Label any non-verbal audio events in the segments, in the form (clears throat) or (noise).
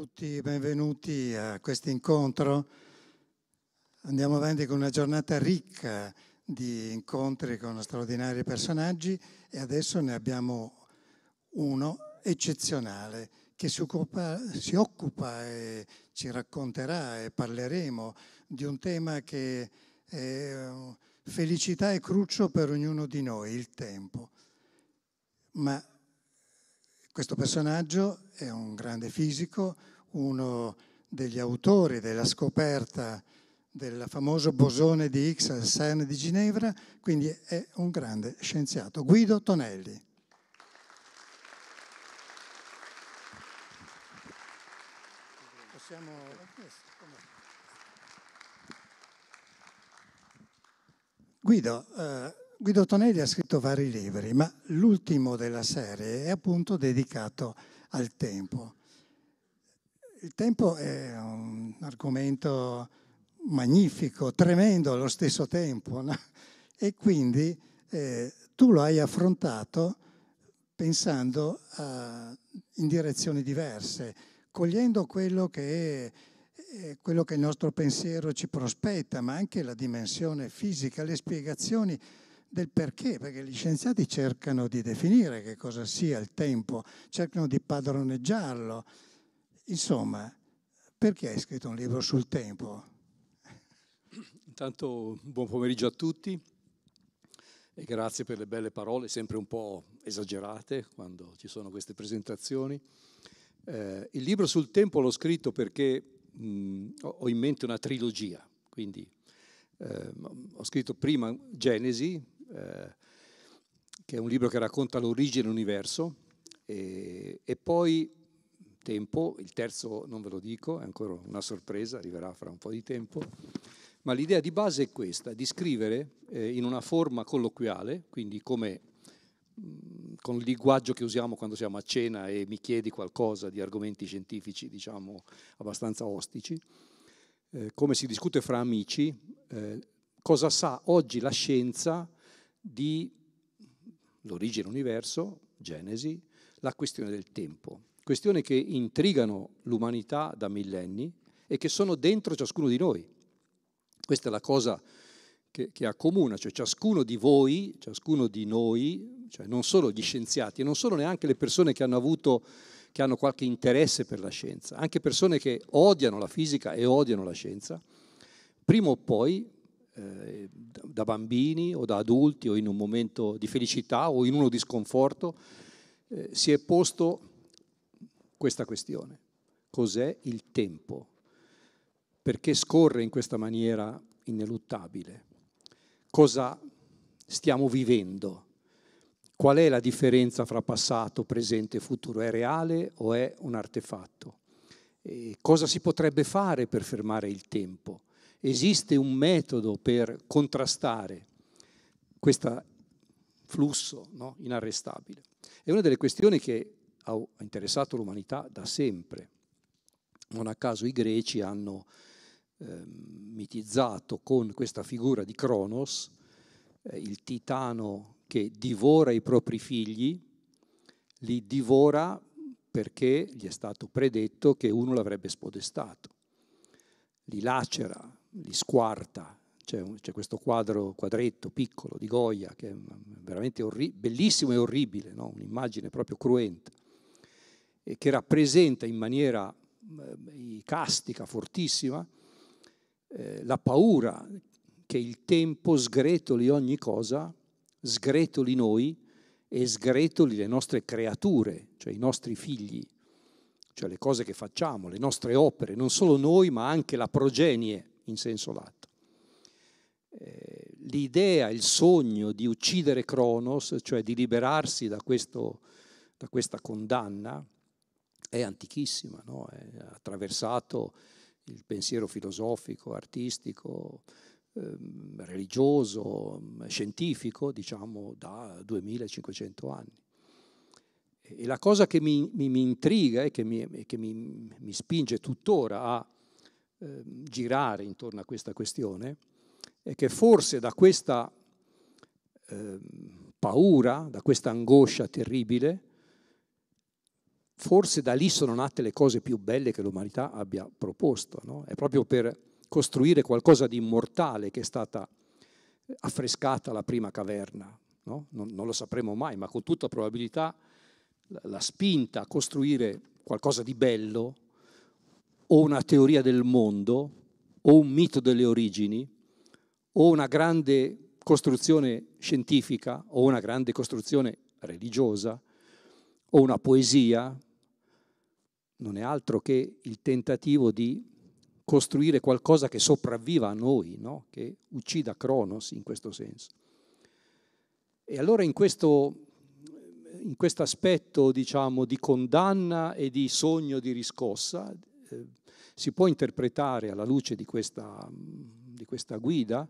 tutti, benvenuti a questo incontro. Andiamo avanti con una giornata ricca di incontri con straordinari personaggi e adesso ne abbiamo uno eccezionale che si occupa, si occupa e ci racconterà e parleremo di un tema che è eh, felicità e cruccio per ognuno di noi, il tempo. Ma questo personaggio è un grande fisico, uno degli autori della scoperta del famoso bosone di Higgs al CERN di Ginevra, quindi è un grande scienziato, Guido Tonelli. Possiamo... Guido, eh, Guido Tonelli ha scritto vari libri, ma l'ultimo della serie è appunto dedicato al tempo. Il tempo è un argomento magnifico, tremendo allo stesso tempo, no? e quindi eh, tu lo hai affrontato pensando a, eh, in direzioni diverse, cogliendo quello che, è, eh, quello che il nostro pensiero ci prospetta, ma anche la dimensione fisica, le spiegazioni del perché, perché gli scienziati cercano di definire che cosa sia il tempo, cercano di padroneggiarlo Insomma, perché hai scritto un libro sul tempo? Intanto buon pomeriggio a tutti e grazie per le belle parole, sempre un po' esagerate quando ci sono queste presentazioni. Eh, il libro sul tempo l'ho scritto perché mh, mm, ho in mente una trilogia, quindi eh, ho scritto prima Genesi, eh, che è un libro che racconta l'origine dell'universo, e, e poi tempo, il terzo non ve lo dico, è ancora una sorpresa, arriverà fra un po' di tempo, ma l'idea di base è questa, di scrivere eh, in una forma colloquiale, quindi come con il linguaggio che usiamo quando siamo a cena e mi chiedi qualcosa di argomenti scientifici, diciamo, abbastanza ostici, eh, come si discute fra amici, eh, cosa sa oggi la scienza di l'origine universo, Genesi, la questione del tempo questioni che intrigano l'umanità da millenni e che sono dentro ciascuno di noi. Questa è la cosa che, che accomuna, cioè ciascuno di voi, ciascuno di noi, cioè non solo gli scienziati, non solo neanche le persone che hanno avuto che hanno qualche interesse per la scienza, anche persone che odiano la fisica e odiano la scienza, prima o poi, eh, da bambini o da adulti o in un momento di felicità o in uno di sconforto, eh, si è posto questa questione. Cos'è il tempo? Perché scorre in questa maniera ineluttabile? Cosa stiamo vivendo? Qual è la differenza fra passato, presente e futuro? È reale o è un artefatto? E cosa si potrebbe fare per fermare il tempo? Esiste un metodo per contrastare questo flusso no? inarrestabile? È una delle questioni che ha interessato l'umanità da sempre. Non a caso i greci hanno eh, mitizzato con questa figura di Cronos, eh, il titano che divora i propri figli, li divora perché gli è stato predetto che uno l'avrebbe spodestato, li lacera, li squarta. C'è, questo quadro, quadretto piccolo di Goya che è veramente orri- bellissimo e orribile, no? un'immagine proprio cruenta e che rappresenta in maniera eh, castica, fortissima, eh, la paura che il tempo sgretoli ogni cosa, sgretoli noi e sgretoli le nostre creature, cioè i nostri figli, cioè le cose che facciamo, le nostre opere, non solo noi ma anche la progenie in senso lato. Eh, l'idea, il sogno di uccidere Cronos, cioè di liberarsi da, questo, da questa condanna, è antichissima, no? ha attraversato il pensiero filosofico, artistico, ehm, religioso, ehm, scientifico, diciamo, da 2500 anni. E la cosa che mi, mi, mi intriga e che, mi, che mi spinge tuttora a eh, girare intorno a questa questione è che forse da questa eh, paura, da questa angoscia terribile, forse da lì sono nate le cose più belle che l'umanità abbia proposto. No? È proprio per costruire qualcosa di immortale che è stata eh, affrescata la prima caverna. No? Non, non lo sapremo mai, ma con tutta probabilità la spinta a costruire qualcosa di bello o una teoria del mondo o un mito delle origini o una grande costruzione scientifica o una grande costruzione religiosa o una poesia non è altro che il tentativo di costruire qualcosa che sopravviva a noi, no? che uccida Cronos in questo senso. E allora in questo in questo aspetto diciamo, di condanna e di sogno di riscossa eh, si può interpretare alla luce di questa, di questa guida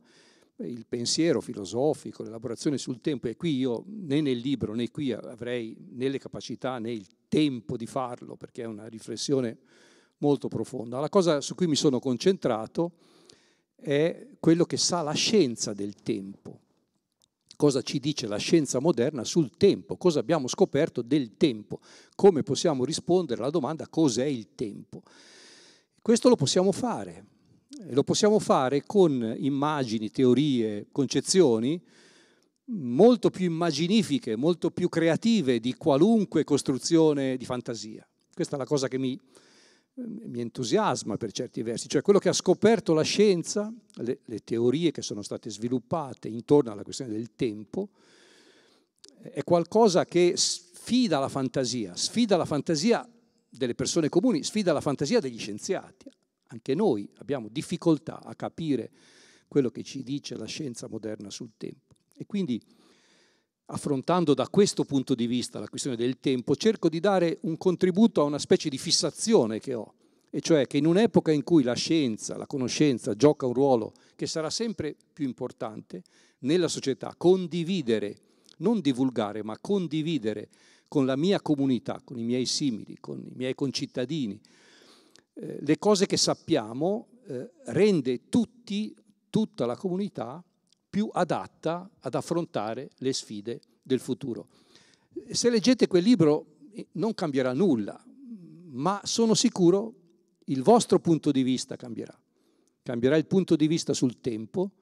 il pensiero filosofico, l'elaborazione sul tempo, e qui io né nel libro né qui avrei né le capacità né il tempo di farlo, perché è una riflessione molto profonda. La cosa su cui mi sono concentrato è quello che sa la scienza del tempo. Cosa ci dice la scienza moderna sul tempo? Cosa abbiamo scoperto del tempo? Come possiamo rispondere alla domanda cos'è il tempo? Questo lo possiamo fare lo possiamo fare con immagini, teorie, concezioni molto più immaginifiche, molto più creative di qualunque costruzione di fantasia. Questa è la cosa che mi, mi entusiasma per certi versi, cioè quello che ha scoperto la scienza, le, le, teorie che sono state sviluppate intorno alla questione del tempo, è qualcosa che sfida la fantasia, sfida la fantasia delle persone comuni, sfida la fantasia degli scienziati, anche noi abbiamo difficoltà a capire quello che ci dice la scienza moderna sul tempo. E quindi, affrontando da questo punto di vista la questione del tempo, cerco di dare un contributo a una specie di fissazione che ho, e cioè che in un'epoca in cui la scienza, la conoscenza gioca un ruolo che sarà sempre più importante nella società, condividere, non divulgare, ma condividere con la mia comunità, con i miei simili, con i miei concittadini, eh, le cose che sappiamo eh, rende tutti, tutta la comunità più adatta ad affrontare le sfide del futuro. Eh, se leggete quel libro eh, non cambierà nulla, ma sono sicuro il vostro punto di vista cambierà. Cambierà il punto di vista sul tempo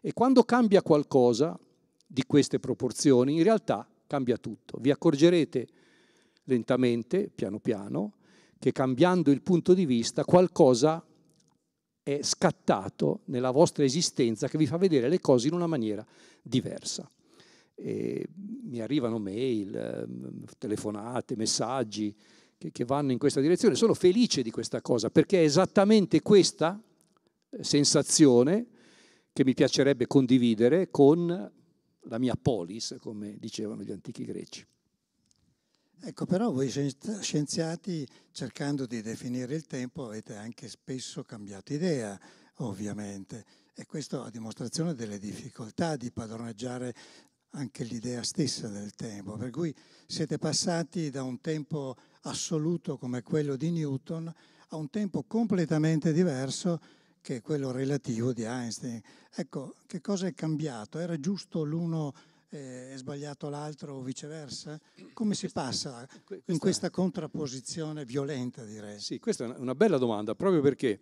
e quando cambia qualcosa di queste proporzioni, in realtà cambia tutto. Vi accorgerete lentamente, piano piano, che cambiando il punto di vista qualcosa è scattato nella vostra esistenza che vi fa vedere le cose in una maniera diversa. E mi arrivano mail, ehm, telefonate, messaggi che, che vanno in questa direzione. Sono felice di questa cosa perché è esattamente questa eh, sensazione che mi piacerebbe condividere con la mia polis, come dicevano gli antichi greci. Ecco, però voi scienziati, cercando di definire il tempo, avete anche spesso cambiato idea, ovviamente, e questo a dimostrazione delle difficoltà di padroneggiare anche l'idea stessa del tempo, per cui siete passati da un tempo assoluto come quello di Newton a un tempo completamente diverso che è quello relativo di Einstein. Ecco, che cosa è cambiato? Era giusto l'uno è sbagliato l'altro o viceversa? Come si passa in questa contrapposizione violenta, direi? Sì, questa è una bella domanda, proprio perché,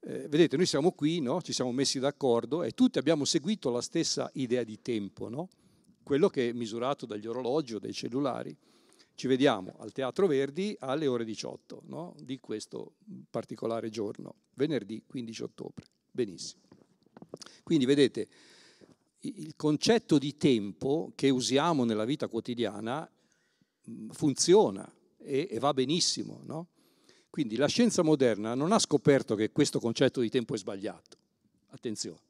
eh, vedete, noi siamo qui, no? ci siamo messi d'accordo e tutti abbiamo seguito la stessa idea di tempo, no? quello che è misurato dagli orologi o dai cellulari. Ci vediamo al Teatro Verdi alle ore 18 no? di questo particolare giorno, venerdì 15 ottobre. Benissimo. Quindi vedete, il concetto di tempo che usiamo nella vita quotidiana funziona e, e va benissimo. No? Quindi la scienza moderna non ha scoperto che questo concetto di tempo è sbagliato, attenzione.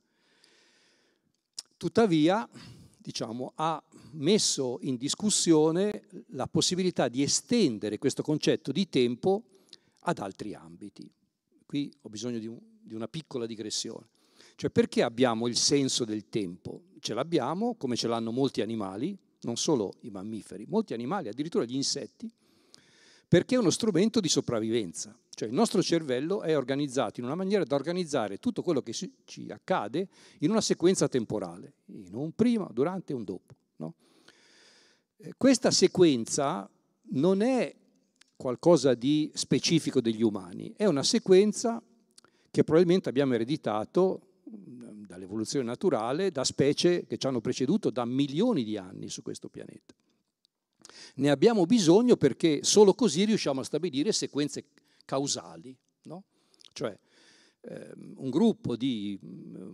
Tuttavia, diciamo, ha messo in discussione la possibilità di estendere questo concetto di tempo ad altri ambiti. Qui ho bisogno di, un, di una piccola digressione. Cioè perché abbiamo il senso del tempo? Ce l'abbiamo come ce l'hanno molti animali, non solo i mammiferi, molti animali, addirittura gli insetti, perché è uno strumento di sopravvivenza. Cioè il nostro cervello è organizzato in una maniera da organizzare tutto quello che ci accade in una sequenza temporale, in un prima, durante e un dopo. No? Eh, questa sequenza non è qualcosa di specifico degli umani, è una sequenza che probabilmente abbiamo ereditato dall'evoluzione naturale da specie che ci hanno preceduto da milioni di anni su questo pianeta. Ne abbiamo bisogno perché solo così riusciamo a stabilire sequenze causali, no? cioè ehm, un gruppo di mm,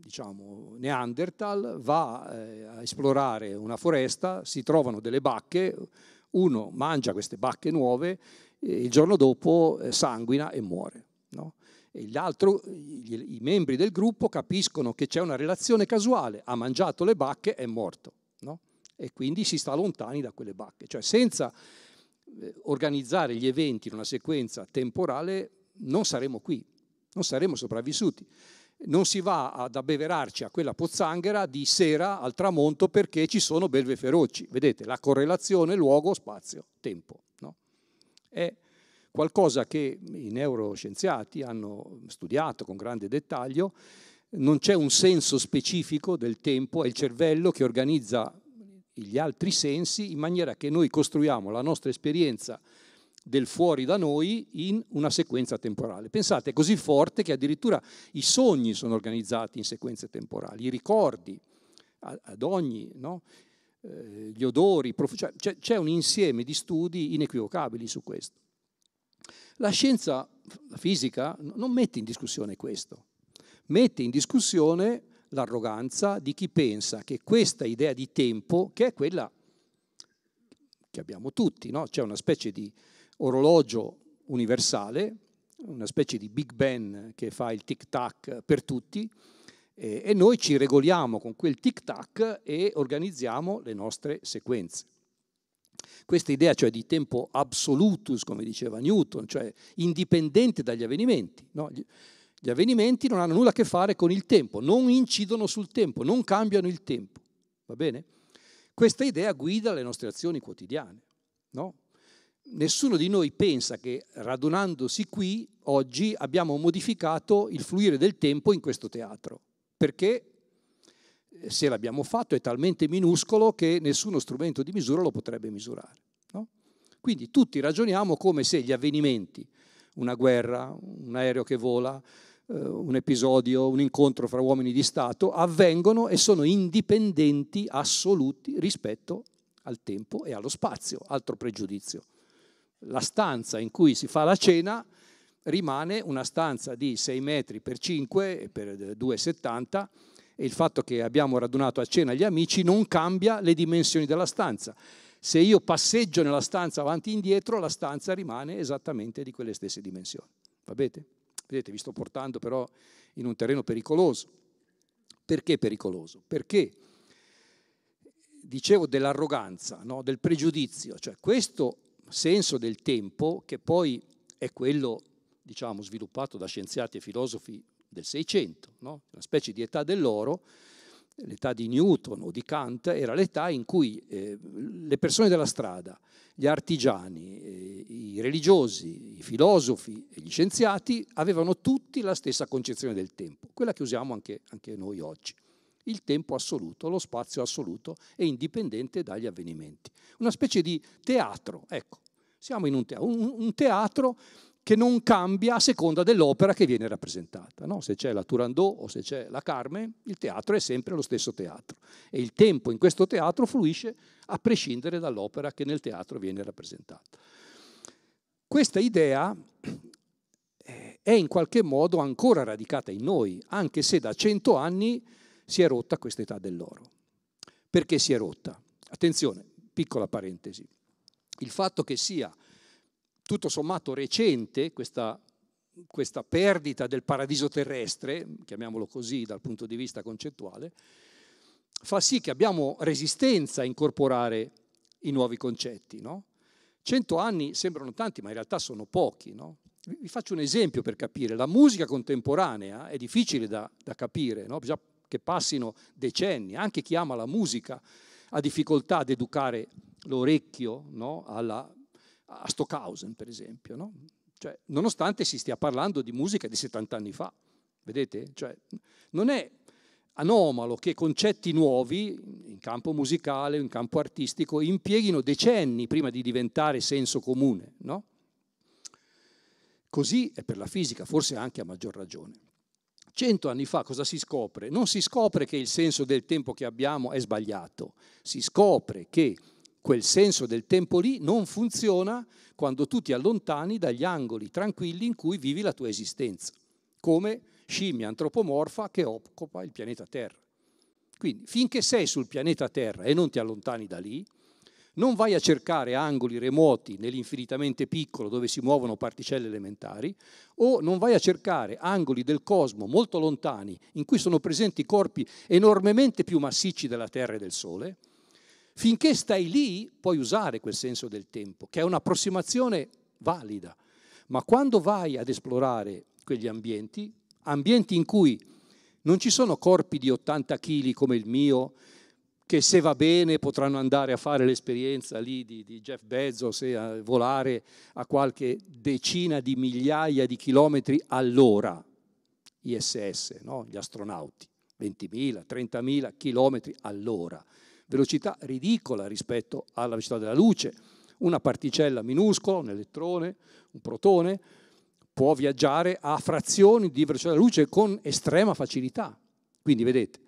diciamo, Neanderthal va eh, a esplorare una foresta, si trovano delle bacche, uno mangia queste bacche nuove, il giorno dopo eh, sanguina e muore i membri del gruppo capiscono che c'è una relazione casuale, ha mangiato le bacche, è morto. No? E quindi si sta lontani da quelle bacche. Cioè senza eh, organizzare gli eventi in una sequenza temporale non saremo qui, non saremo sopravvissuti. Non si va ad abbeverarci a quella pozzanghera di sera al tramonto perché ci sono belve feroci. Vedete, la correlazione luogo, spazio, tempo. No? È qualcosa che i neuroscienziati hanno studiato con grande dettaglio, non c'è un senso specifico del tempo, è il cervello che organizza gli altri sensi in maniera che noi costruiamo la nostra esperienza del fuori da noi in una sequenza temporale. Pensate, è così forte che addirittura i sogni sono organizzati in sequenze temporali, i ricordi ad ogni, no? Eh, gli odori, cioè, c'è un insieme di studi inequivocabili su questo. La scienza, la fisica, non mette in discussione questo, mette in discussione l'arroganza di chi pensa che questa idea di tempo, che è quella che abbiamo tutti, no? c'è una specie di orologio universale, una specie di Big Ben che fa il tic-tac per tutti, eh, e noi ci regoliamo con quel tic-tac e organizziamo le nostre sequenze. Questa idea cioè di tempo absolutus, come diceva Newton, cioè indipendente dagli avvenimenti. No? Gli avvenimenti non hanno nulla a che fare con il tempo, non incidono sul tempo, non cambiano il tempo. Va bene? Questa idea guida le nostre azioni quotidiane. No? Nessuno di noi pensa che radunandosi qui oggi abbiamo modificato il fluire del tempo in questo teatro, perché se l'abbiamo fatto, è talmente minuscolo che nessuno strumento di misura lo potrebbe misurare. No? Quindi tutti ragioniamo come se gli avvenimenti, una guerra, un aereo che vola, eh, un episodio, un incontro fra uomini di Stato, avvengono e sono indipendenti assoluti rispetto al tempo e allo spazio, altro pregiudizio. La stanza in cui si fa la cena rimane una stanza di 6 metri per 5 e per 2,70 e il fatto che abbiamo radunato a cena gli amici non cambia le dimensioni della stanza. Se io passeggio nella stanza avanti e indietro, la stanza rimane esattamente di quelle stesse dimensioni. Va bene? Vedete, vi sto portando però in un terreno pericoloso. Perché pericoloso? Perché dicevo dell'arroganza, no? del pregiudizio, cioè questo senso del tempo che poi è quello diciamo, sviluppato da scienziati e filosofi del 600, no? una specie di età dell'oro, l'età di Newton o di Kant, era l'età in cui eh, le persone della strada, gli artigiani, eh, i religiosi, i filosofi e gli scienziati avevano tutti la stessa concezione del tempo, quella che usiamo anche, anche noi oggi. Il tempo assoluto, lo spazio assoluto e indipendente dagli avvenimenti. Una specie di teatro, ecco, siamo in un teatro, un teatro che non cambia a seconda dell'opera che viene rappresentata. No? Se c'è la Turandot o se c'è la Carmen, il teatro è sempre lo stesso teatro e il tempo in questo teatro fluisce a prescindere dall'opera che nel teatro viene rappresentata. Questa idea eh, è in qualche modo ancora radicata in noi, anche se da cento anni si è rotta questa età dell'oro. Perché si è rotta? Attenzione, piccola parentesi. Il fatto che sia tutto sommato recente questa, questa perdita del paradiso terrestre, chiamiamolo così dal punto di vista concettuale, fa sì che abbiamo resistenza a incorporare i nuovi concetti. No? Cento anni sembrano tanti, ma in realtà sono pochi. No? Vi faccio un esempio per capire. La musica contemporanea è difficile da, da capire, no? bisogna che passino decenni. Anche chi ama la musica ha difficoltà ad educare l'orecchio alla a Stockhausen, per esempio. No? Cioè, nonostante si stia parlando di musica di 70 anni fa, vedete? Cioè, non è anomalo che concetti nuovi in campo musicale, in campo artistico, impieghino decenni prima di diventare senso comune. No? Così è per la fisica, forse anche a maggior ragione. Cento anni fa cosa si scopre? Non si scopre che il senso del tempo che abbiamo è sbagliato, si scopre che quel senso del tempo lì non funziona quando tu ti allontani dagli angoli tranquilli in cui vivi la tua esistenza, come scimmia antropomorfa che occupa il pianeta Terra. Quindi finché sei sul pianeta Terra e non ti allontani da lì, non vai a cercare angoli remoti nell'infinitamente piccolo dove si muovono particelle elementari o non vai a cercare angoli del cosmo molto lontani in cui sono presenti corpi enormemente più massicci della Terra e del Sole, Finché stai lì puoi usare quel senso del tempo, che è un'approssimazione valida, ma quando vai ad esplorare quegli ambienti, ambienti in cui non ci sono corpi di 80 kg come il mio, che se va bene potranno andare a fare l'esperienza lì di, di Jeff Bezos e a volare a qualche decina di migliaia di chilometri all'ora, ISS, no? gli astronauti, 20.000, 30.000 chilometri all'ora velocità ridicola rispetto alla velocità della luce. Una particella minuscola, un elettrone, un protone, può viaggiare a frazioni di velocità della luce con estrema facilità. Quindi vedete,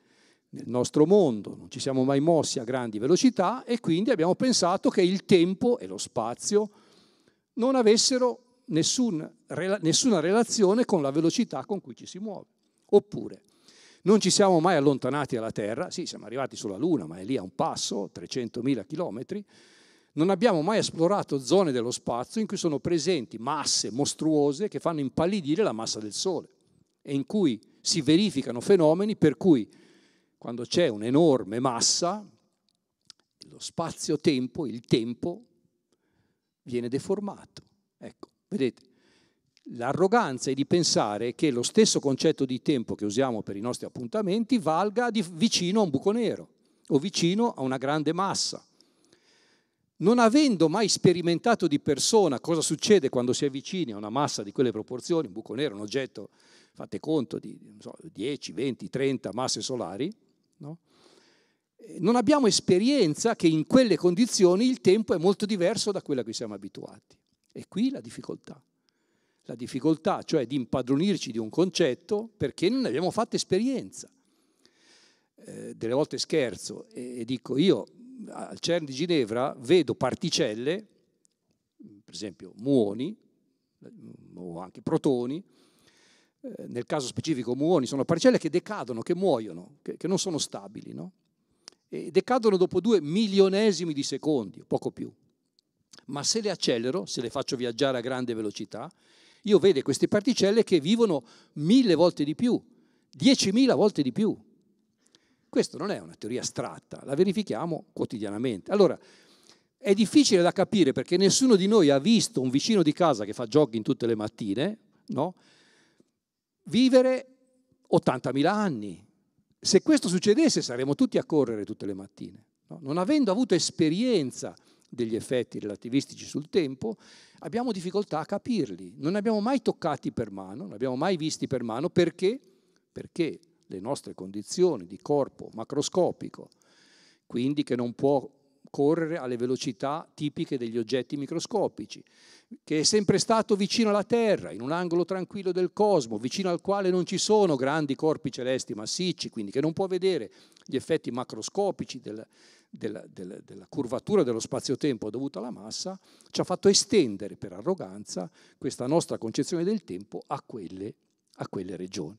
nel nostro mondo non ci siamo mai mossi a grandi velocità e quindi abbiamo pensato che il tempo e lo spazio non avessero nessun, nessuna relazione con la velocità con cui ci si muove. Oppure, non ci siamo mai allontanati dalla Terra, sì, siamo arrivati sulla Luna, ma è lì a un passo, 300.000 chilometri. Non abbiamo mai esplorato zone dello spazio in cui sono presenti masse mostruose che fanno impallidire la massa del Sole e in cui si verificano fenomeni per cui quando c'è un'enorme massa, lo spazio-tempo, il tempo, viene deformato. Ecco, vedete, L'arroganza è di pensare che lo stesso concetto di tempo che usiamo per i nostri appuntamenti valga vicino a un buco nero o vicino a una grande massa. Non avendo mai sperimentato di persona cosa succede quando si avvicini a una massa di quelle proporzioni, un buco nero, è un oggetto, fate conto, di so, 10, 20, 30 masse solari, no? Eh, non abbiamo esperienza che in quelle condizioni il tempo è molto diverso da quello a cui siamo abituati. E qui la difficoltà la difficoltà, cioè di impadronirci di un concetto perché non ne abbiamo fatto esperienza. Eh, delle volte scherzo e, e, dico io al CERN di Ginevra vedo particelle, per esempio muoni eh, o anche protoni, eh, nel caso specifico muoni sono particelle che decadono, che muoiono, che, che non sono stabili, no? e decadono dopo due milionesimi di secondi, poco più ma se le accelero, se le faccio viaggiare a grande velocità, io vedo queste particelle che vivono mille volte di più, diecimila volte di più. Questa non è una teoria astratta, la verifichiamo quotidianamente. Allora, è difficile da capire perché nessuno di noi ha visto un vicino di casa che fa jogging tutte le mattine, no? vivere 80.000 anni. Se questo succedesse saremmo tutti a correre tutte le mattine. No? Non avendo avuto esperienza degli effetti relativistici sul tempo, abbiamo difficoltà a capirli. Non li abbiamo mai toccati per mano, non li abbiamo mai visti per mano perché? Perché le nostre condizioni di corpo macroscopico, quindi che non può correre alle velocità tipiche degli oggetti microscopici, che è sempre stato vicino alla Terra, in un angolo tranquillo del cosmo, vicino al quale non ci sono grandi corpi celesti massicci, quindi che non può vedere gli effetti macroscopici del, della, della, della curvatura dello spazio-tempo dovuta alla massa, ci ha fatto estendere per arroganza questa nostra concezione del tempo a quelle, a quelle regioni.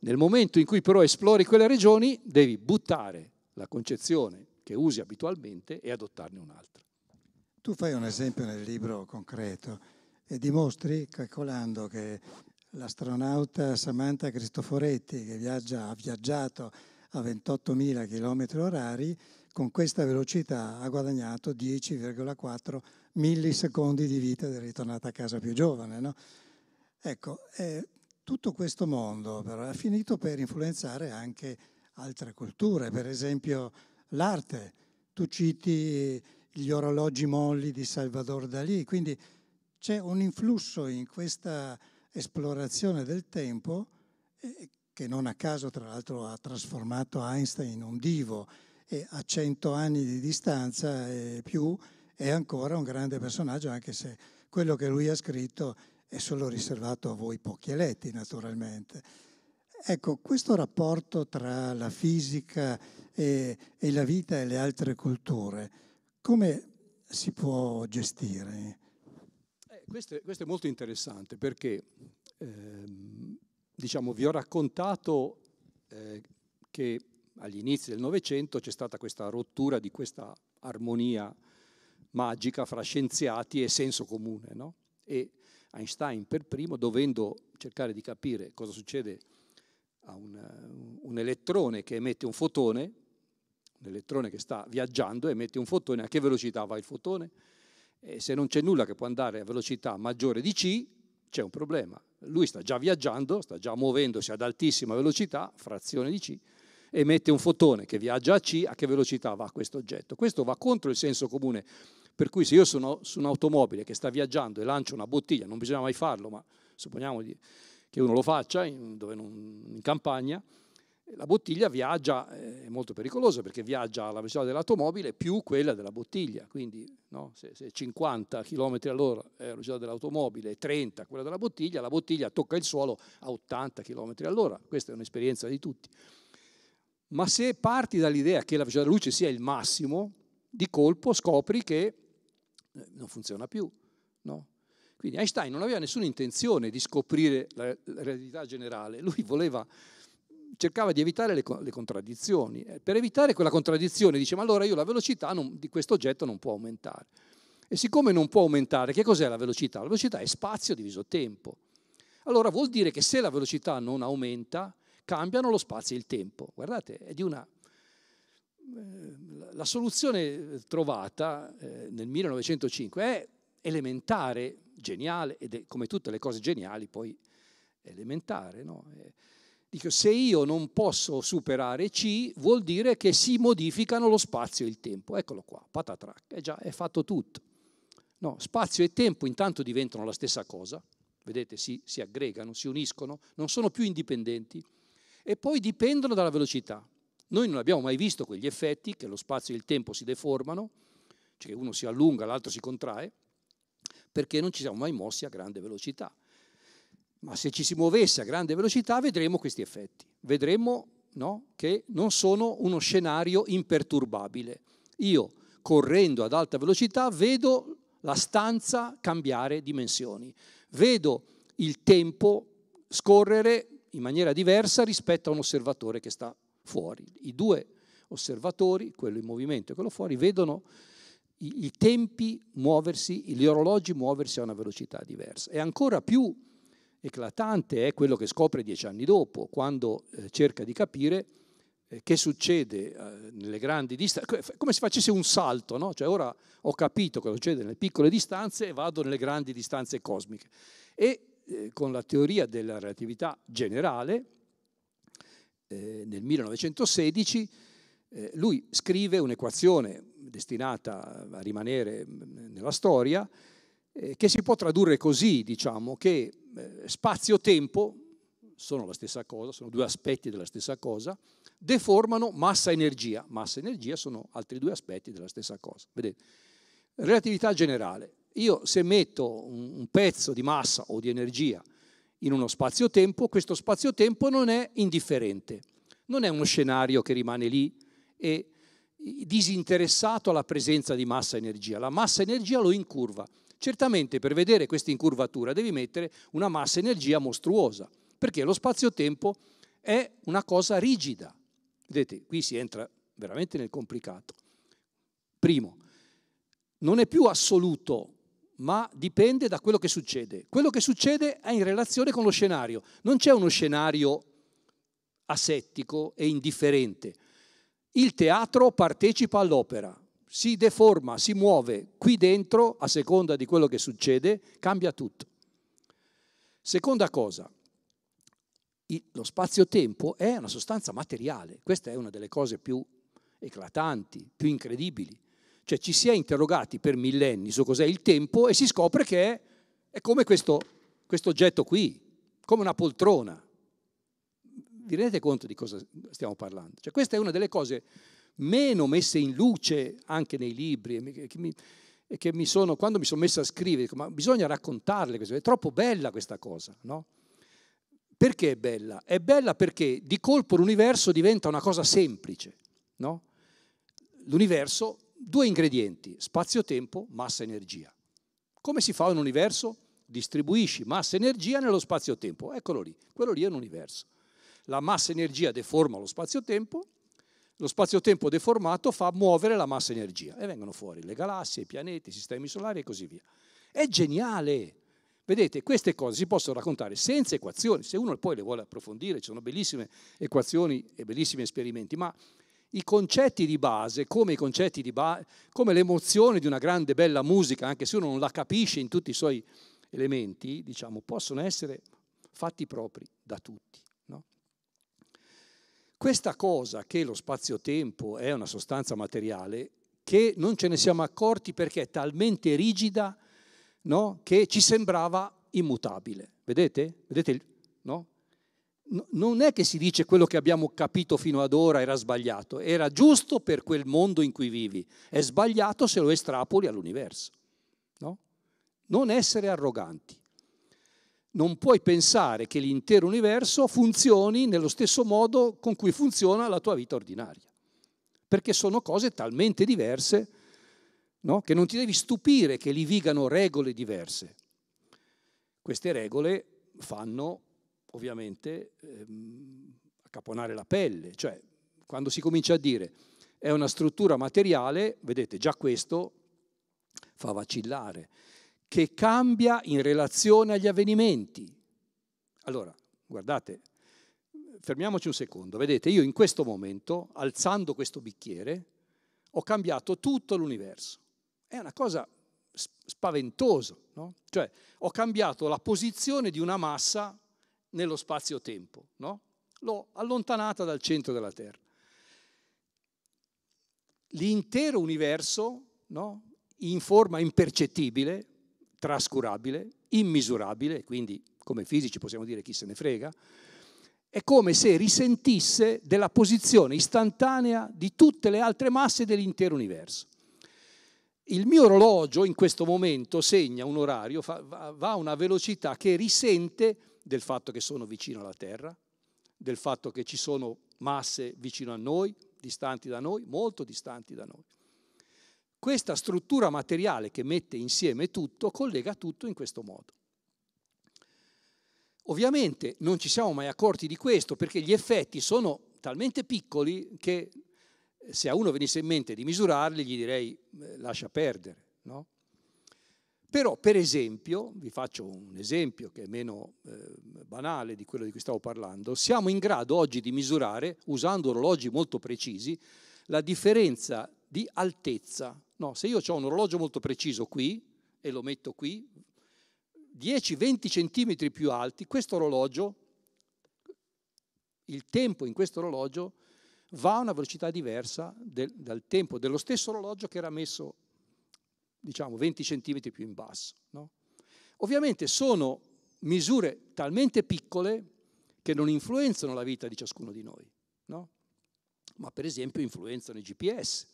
Nel momento in cui però esplori quelle regioni, devi buttare la concezione che usi abitualmente e adottarne un'altra. Tu fai un esempio nel libro concreto e dimostri, calcolando che l'astronauta Samantha Cristoforetti, che viaggia, ha viaggiato a 28.000 km orari, con questa velocità ha guadagnato 10,4 millisecondi di vita ed è ritornata a casa più giovane. No? Ecco, eh, tutto questo mondo però ha finito per influenzare anche altre culture, per esempio l'arte. Tu citi gli orologi molli di Salvador Dalì, quindi c'è un influsso in questa esplorazione del tempo eh, che non a caso tra l'altro ha trasformato Einstein in un divo e a cento anni di distanza e più è ancora un grande personaggio, anche se quello che lui ha scritto è solo riservato a voi pochi eletti, naturalmente. Ecco, questo rapporto tra la fisica e, e la vita e le altre culture, come si può gestire? Eh, questo, è, questo, è, molto interessante perché, ehm, diciamo, vi ho raccontato eh, che agli inizi del Novecento c'è stata questa rottura di questa armonia magica fra scienziati e senso comune. No? E Einstein per primo, dovendo cercare di capire cosa succede a un, eh, un elettrone che emette un fotone, un elettrone che sta viaggiando emette un fotone, a che velocità va il fotone? E se non c'è nulla che può andare a velocità maggiore di c, c'è un problema. Lui sta già viaggiando, sta già muovendosi ad altissima velocità, frazione di c, emette un fotone che viaggia a C, a che velocità va questo oggetto? Questo va contro il senso comune, per cui se io sono su un'automobile che sta viaggiando e lancio una bottiglia, non bisogna mai farlo, ma supponiamo che uno lo faccia in, non, in campagna, la bottiglia viaggia, eh, è molto pericolosa perché viaggia alla velocità dell'automobile più quella della bottiglia, quindi no, se, se, 50 km all'ora è la velocità dell'automobile e 30 quella della bottiglia, la bottiglia tocca il suolo a 80 km all'ora, questa è un'esperienza di tutti. Ma se parti dall'idea che la velocità cioè, della luce sia il massimo, di colpo scopri che eh, non funziona più. No? Quindi Einstein non aveva nessuna intenzione di scoprire la relatività generale, lui voleva, cercava di evitare le, le, contraddizioni. Eh, per evitare quella contraddizione dice, ma allora io la velocità non, di questo oggetto non può aumentare. E siccome non può aumentare, che cos'è la velocità? La velocità è spazio diviso tempo. Allora vuol dire che se la velocità non aumenta, cambiano lo spazio e il tempo. Guardate, è di una... Eh, la soluzione eh, trovata eh, nel 1905 è elementare, geniale, ed è come tutte le cose geniali poi elementare. No? Dico, se io non posso superare C, vuol dire che si modificano lo spazio e il tempo. Eccolo qua, patatrac, è già è fatto tutto. No, spazio e tempo intanto diventano la stessa cosa, vedete, si, si aggregano, si uniscono, non sono più indipendenti e poi dipendono dalla velocità. Noi non abbiamo mai visto quegli effetti che lo spazio e il tempo si deformano, cioè uno si allunga, l'altro si contrae, perché non ci siamo mai mossi a grande velocità. Ma se ci si muovesse a grande velocità vedremo questi effetti, vedremo no, che non sono uno scenario imperturbabile. Io correndo ad alta velocità vedo la stanza cambiare dimensioni, vedo il tempo scorrere in maniera diversa rispetto a un osservatore che sta fuori. I due osservatori, quello in movimento e quello fuori, vedono i, i tempi muoversi, gli orologi muoversi a una velocità diversa. E ancora più eclatante è quello che scopre dieci anni dopo, quando eh, cerca di capire eh, che succede eh, nelle grandi distanze, come se facesse un salto, no? cioè ora ho capito cosa succede nelle piccole distanze e vado nelle grandi distanze cosmiche. E eh, con la teoria della relatività generale, eh, nel 1916 eh, lui scrive un'equazione destinata a rimanere mm, nella storia, eh, che si può tradurre così, diciamo, che eh, spazio-tempo sono la stessa cosa, sono due aspetti della stessa cosa, deformano massa-energia. Massa-energia sono altri due aspetti della stessa cosa. Vedete? Relatività generale, io se metto un pezzo di massa o di energia in uno spazio-tempo, questo spazio-tempo non è indifferente, non è uno scenario che rimane lì e disinteressato alla presenza di massa-energia. La massa-energia lo incurva. Certamente per vedere questa incurvatura devi mettere una massa-energia mostruosa, perché lo spazio-tempo è una cosa rigida. Vedete, qui si entra veramente nel complicato. Primo, non è più assoluto ma dipende da quello che succede. Quello che succede è in relazione con lo scenario. Non c'è uno scenario asettico e indifferente. Il teatro partecipa all'opera, si deforma, si muove. Qui dentro, a seconda di quello che succede, cambia tutto. Seconda cosa, lo spazio-tempo è una sostanza materiale. Questa è una delle cose più eclatanti, più incredibili. Cioè ci si è interrogati per millenni su cos'è il tempo e si scopre che è come questo, questo oggetto qui, come una poltrona. Vi rendete conto di cosa stiamo parlando? Cioè, questa è una delle cose meno messe in luce anche nei libri che mi, e che mi sono, quando mi sono messa a scrivere, dico, ma bisogna raccontarle, è troppo bella questa cosa, no? Perché è bella? È bella perché di colpo l'universo diventa una cosa semplice, no? L'universo due ingredienti, spazio-tempo, massa-energia. Come si fa un universo? Distribuisci massa-energia nello spazio-tempo. Eccolo lì, quello lì è un universo. La massa-energia deforma lo spazio-tempo, lo spazio-tempo deformato fa muovere la massa-energia e vengono fuori le galassie, i pianeti, i sistemi solari e così via. È geniale! Vedete, queste cose si possono raccontare senza equazioni, se uno poi le vuole approfondire, ci sono bellissime equazioni e bellissimi esperimenti, ma i concetti di base, come, concetti di ba- come l'emozione di una grande bella musica, anche se uno non la capisce in tutti i suoi elementi, diciamo, possono essere fatti propri da tutti. No? Questa cosa che lo spazio-tempo è una sostanza materiale, che non ce ne siamo accorti perché è talmente rigida no? che ci sembrava immutabile. Vedete? Vedete? No? non è che si dice quello che abbiamo capito fino ad ora era sbagliato, era giusto per quel mondo in cui vivi, è sbagliato se lo estrapoli all'universo. No? Non essere arroganti. Non puoi pensare che l'intero universo funzioni nello stesso modo con cui funziona la tua vita ordinaria, perché sono cose talmente diverse no? che non ti devi stupire che li vigano regole diverse. Queste regole fanno ovviamente ehm, accaponare la pelle, cioè quando si comincia a dire è una struttura materiale, vedete già questo fa vacillare, che cambia in relazione agli avvenimenti. Allora, guardate, fermiamoci un secondo, vedete, io in questo momento, alzando questo bicchiere, ho cambiato tutto l'universo. È una cosa spaventosa, no? Cioè, ho cambiato la posizione di una massa nello spazio-tempo, no? l'ho allontanata dal centro della Terra. L'intero universo, no? in forma impercettibile, trascurabile, immisurabile, quindi come fisici possiamo dire chi se ne frega, è come se risentisse della posizione istantanea di tutte le altre masse dell'intero universo. Il mio orologio in questo momento segna un orario, va a una velocità che risente del fatto che sono vicino alla Terra, del fatto che ci sono masse vicino a noi, distanti da noi, molto distanti da noi. Questa struttura materiale che mette insieme tutto collega tutto in questo modo. Ovviamente non ci siamo mai accorti di questo perché gli effetti sono talmente piccoli che eh, se a uno venisse in mente di misurarli gli direi eh, lascia perdere. No? Però, per esempio, vi faccio un esempio che è meno eh, banale di quello di cui stavo parlando, siamo in grado oggi di misurare, usando orologi molto precisi, la differenza di altezza. No, se io ho un orologio molto preciso qui e lo metto qui, 10-20 centimetri più alti, questo orologio, il tempo in questo orologio va a una velocità diversa del, dal tempo dello stesso orologio che era messo diciamo 20 centimetri più in basso. No? Ovviamente sono misure talmente piccole che non influenzano la vita di ciascuno di noi, no? ma per esempio influenzano i GPS.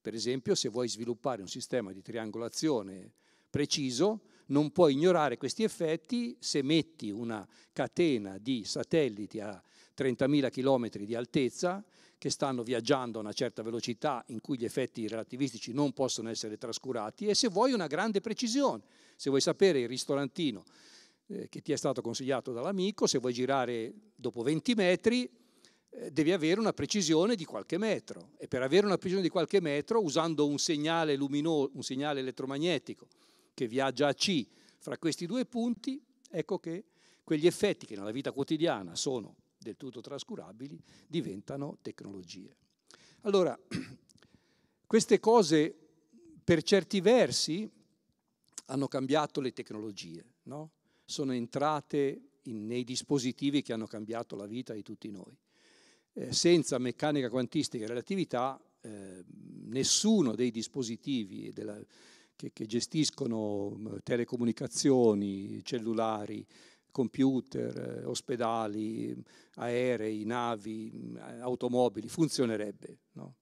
Per esempio se vuoi sviluppare un sistema di triangolazione preciso, non puoi ignorare questi effetti se metti una catena di satelliti a 30.000 km di altezza, che stanno viaggiando a una certa velocità in cui gli effetti relativistici non possono essere trascurati e se vuoi una grande precisione, se vuoi sapere il ristorantino eh, che ti è stato consigliato dall'amico, se vuoi girare dopo 20 metri, eh, devi avere una precisione di qualche metro e per avere una precisione di qualche metro, usando un segnale luminoso, un segnale elettromagnetico che viaggia a C fra questi due punti, ecco che quegli effetti che nella vita quotidiana sono del tutto trascurabili, diventano tecnologie. Allora, (clears throat) queste cose per certi versi hanno cambiato le tecnologie, no? sono entrate in, nei dispositivi che hanno cambiato la vita di tutti noi. Eh, senza meccanica quantistica e relatività eh, nessuno dei dispositivi della, che, che, gestiscono telecomunicazioni, cellulari, computer, eh, ospedali, aerei, navi, eh, automobili, funzionerebbe. No?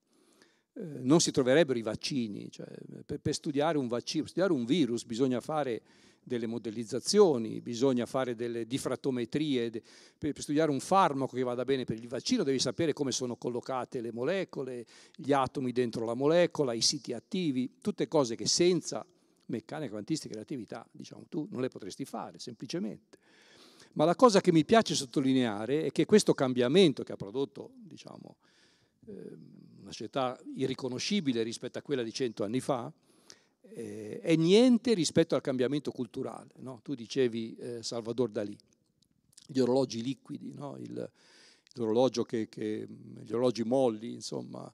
Eh, non si troverebbero i vaccini, cioè, per, per, studiare un vaccino, per studiare un virus bisogna fare delle modellizzazioni, bisogna fare delle difrattometrie, per, per, studiare un farmaco che vada bene per il vaccino devi sapere come sono collocate le molecole, gli atomi dentro la molecola, i siti attivi, tutte cose che senza meccanica quantistica e relatività, diciamo, tu non le potresti fare semplicemente. Ma la cosa che mi piace sottolineare è che questo cambiamento che ha prodotto diciamo, ehm, una società irriconoscibile rispetto a quella di cento anni fa, eh, è niente rispetto al cambiamento culturale. No? Tu dicevi eh, Salvador Dalì, gli orologi liquidi, no? Il, l'orologio che, che, gli orologi molli, insomma,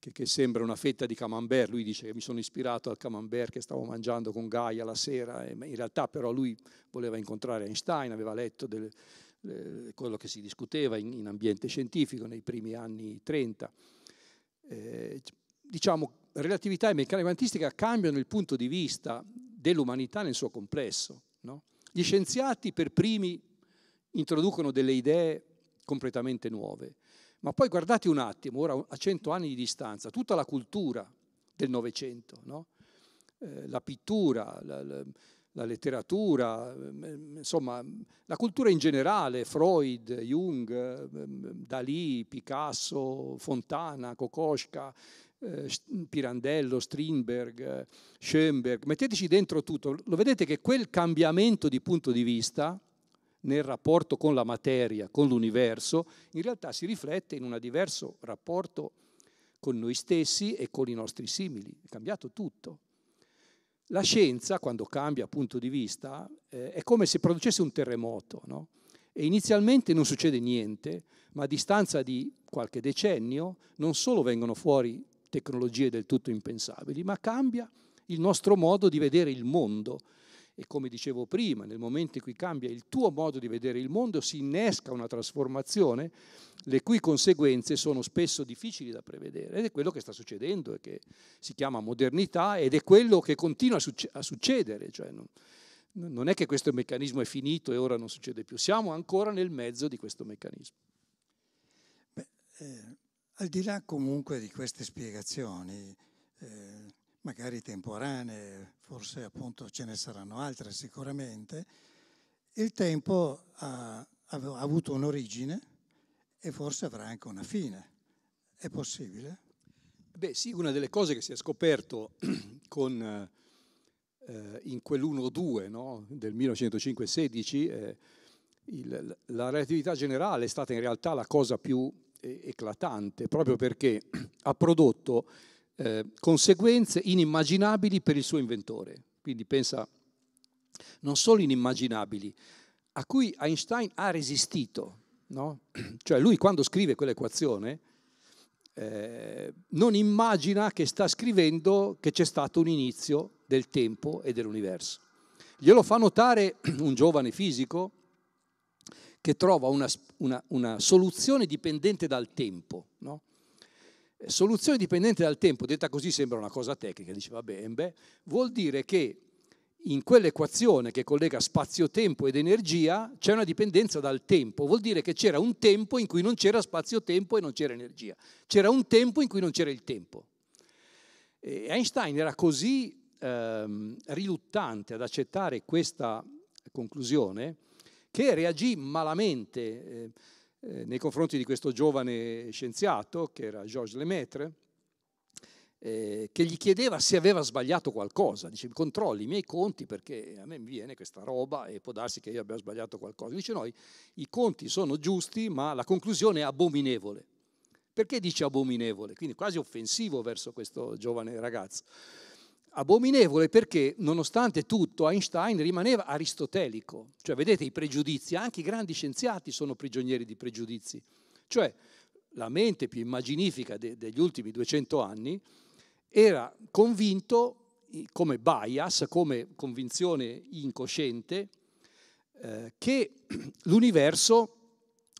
che, che, sembra una fetta di camembert, lui dice che mi sono ispirato al camembert che stavo mangiando con Gaia la sera, eh, in realtà però lui voleva incontrare Einstein, aveva letto delle, eh, quello che si discuteva in, in, ambiente scientifico nei primi anni 30. Eh, diciamo, relatività e meccanica quantistica cambiano il punto di vista dell'umanità nel suo complesso. No? Gli scienziati per primi introducono delle idee completamente nuove. Ma poi guardate un attimo, ora a cento anni di distanza, tutta la cultura del Novecento, no? eh, la pittura, la, la, la, letteratura, eh, eh, insomma, la cultura in generale, Freud, Jung, eh, Dalì, Picasso, Fontana, Kokoschka, Pirandello, Strindberg, Schoenberg, metteteci dentro tutto, lo vedete che quel cambiamento di punto di vista nel rapporto con la materia, con l'universo, in realtà si riflette in un diverso rapporto con noi stessi e con i nostri simili. È cambiato tutto. La scienza, quando cambia punto di vista, eh, è come se producesse un terremoto. No? E inizialmente non succede niente, ma a distanza di qualche decennio non solo vengono fuori tecnologie del tutto impensabili, ma cambia il nostro modo di vedere il mondo, e come dicevo prima, nel momento in cui cambia il tuo modo di vedere il mondo, si innesca una trasformazione le cui conseguenze sono spesso difficili da prevedere. Ed è quello che sta succedendo e che si chiama modernità ed è quello che continua a, succedere. Cioè, non, è che questo meccanismo è finito e ora non succede più, siamo ancora nel mezzo di questo meccanismo. Beh, eh, al di là comunque di queste spiegazioni, eh, magari temporanee, forse appunto ce ne saranno altre sicuramente, il tempo ha, ha avuto un'origine e forse avrà anche una fine. È possibile? Beh sì, una delle cose che si è scoperto (clears throat) con, eh, in quell'1-2 no, del 1905-16, eh, il, la relatività generale è stata in realtà la cosa più eh, eclatante, proprio perché (clears throat) ha prodotto eh, conseguenze inimmaginabili per il suo inventore. Quindi pensa non solo inimmaginabili, a cui Einstein ha resistito. No? (clears throat) Cioè lui quando scrive quell'equazione eh, non immagina che sta scrivendo che c'è stato un inizio del tempo e dell'universo. Glielo fa notare (clears throat) un giovane fisico che trova una, una, una soluzione dipendente dal tempo. No? Soluzione dipendente dal tempo, detta così sembra una cosa tecnica, diceva vabbè, beh, vuol dire che in quell'equazione che collega spazio-tempo ed energia c'è una dipendenza dal tempo, vuol dire che c'era un tempo in cui non c'era spazio-tempo e non c'era energia, c'era un tempo in cui non c'era il tempo. E Einstein era così ehm, riluttante ad accettare questa conclusione che reagì malamente. Eh, eh, nei confronti di questo giovane scienziato, che era Georges Lemaitre, eh, che gli chiedeva se aveva sbagliato qualcosa. Dice, controlli i miei conti perché a me viene questa roba e può darsi che io abbia sbagliato qualcosa. Dice, no, i conti sono giusti, ma la conclusione è abominevole. Perché dice abominevole? Quindi quasi offensivo verso questo giovane ragazzo abominevole perché, nonostante tutto, Einstein rimaneva aristotelico. Cioè, vedete i pregiudizi, anche i grandi scienziati sono prigionieri di pregiudizi. Cioè, la mente più immaginifica de- degli ultimi 200 anni era convinto, come bias, come convinzione incosciente, eh, che (clears throat) l'universo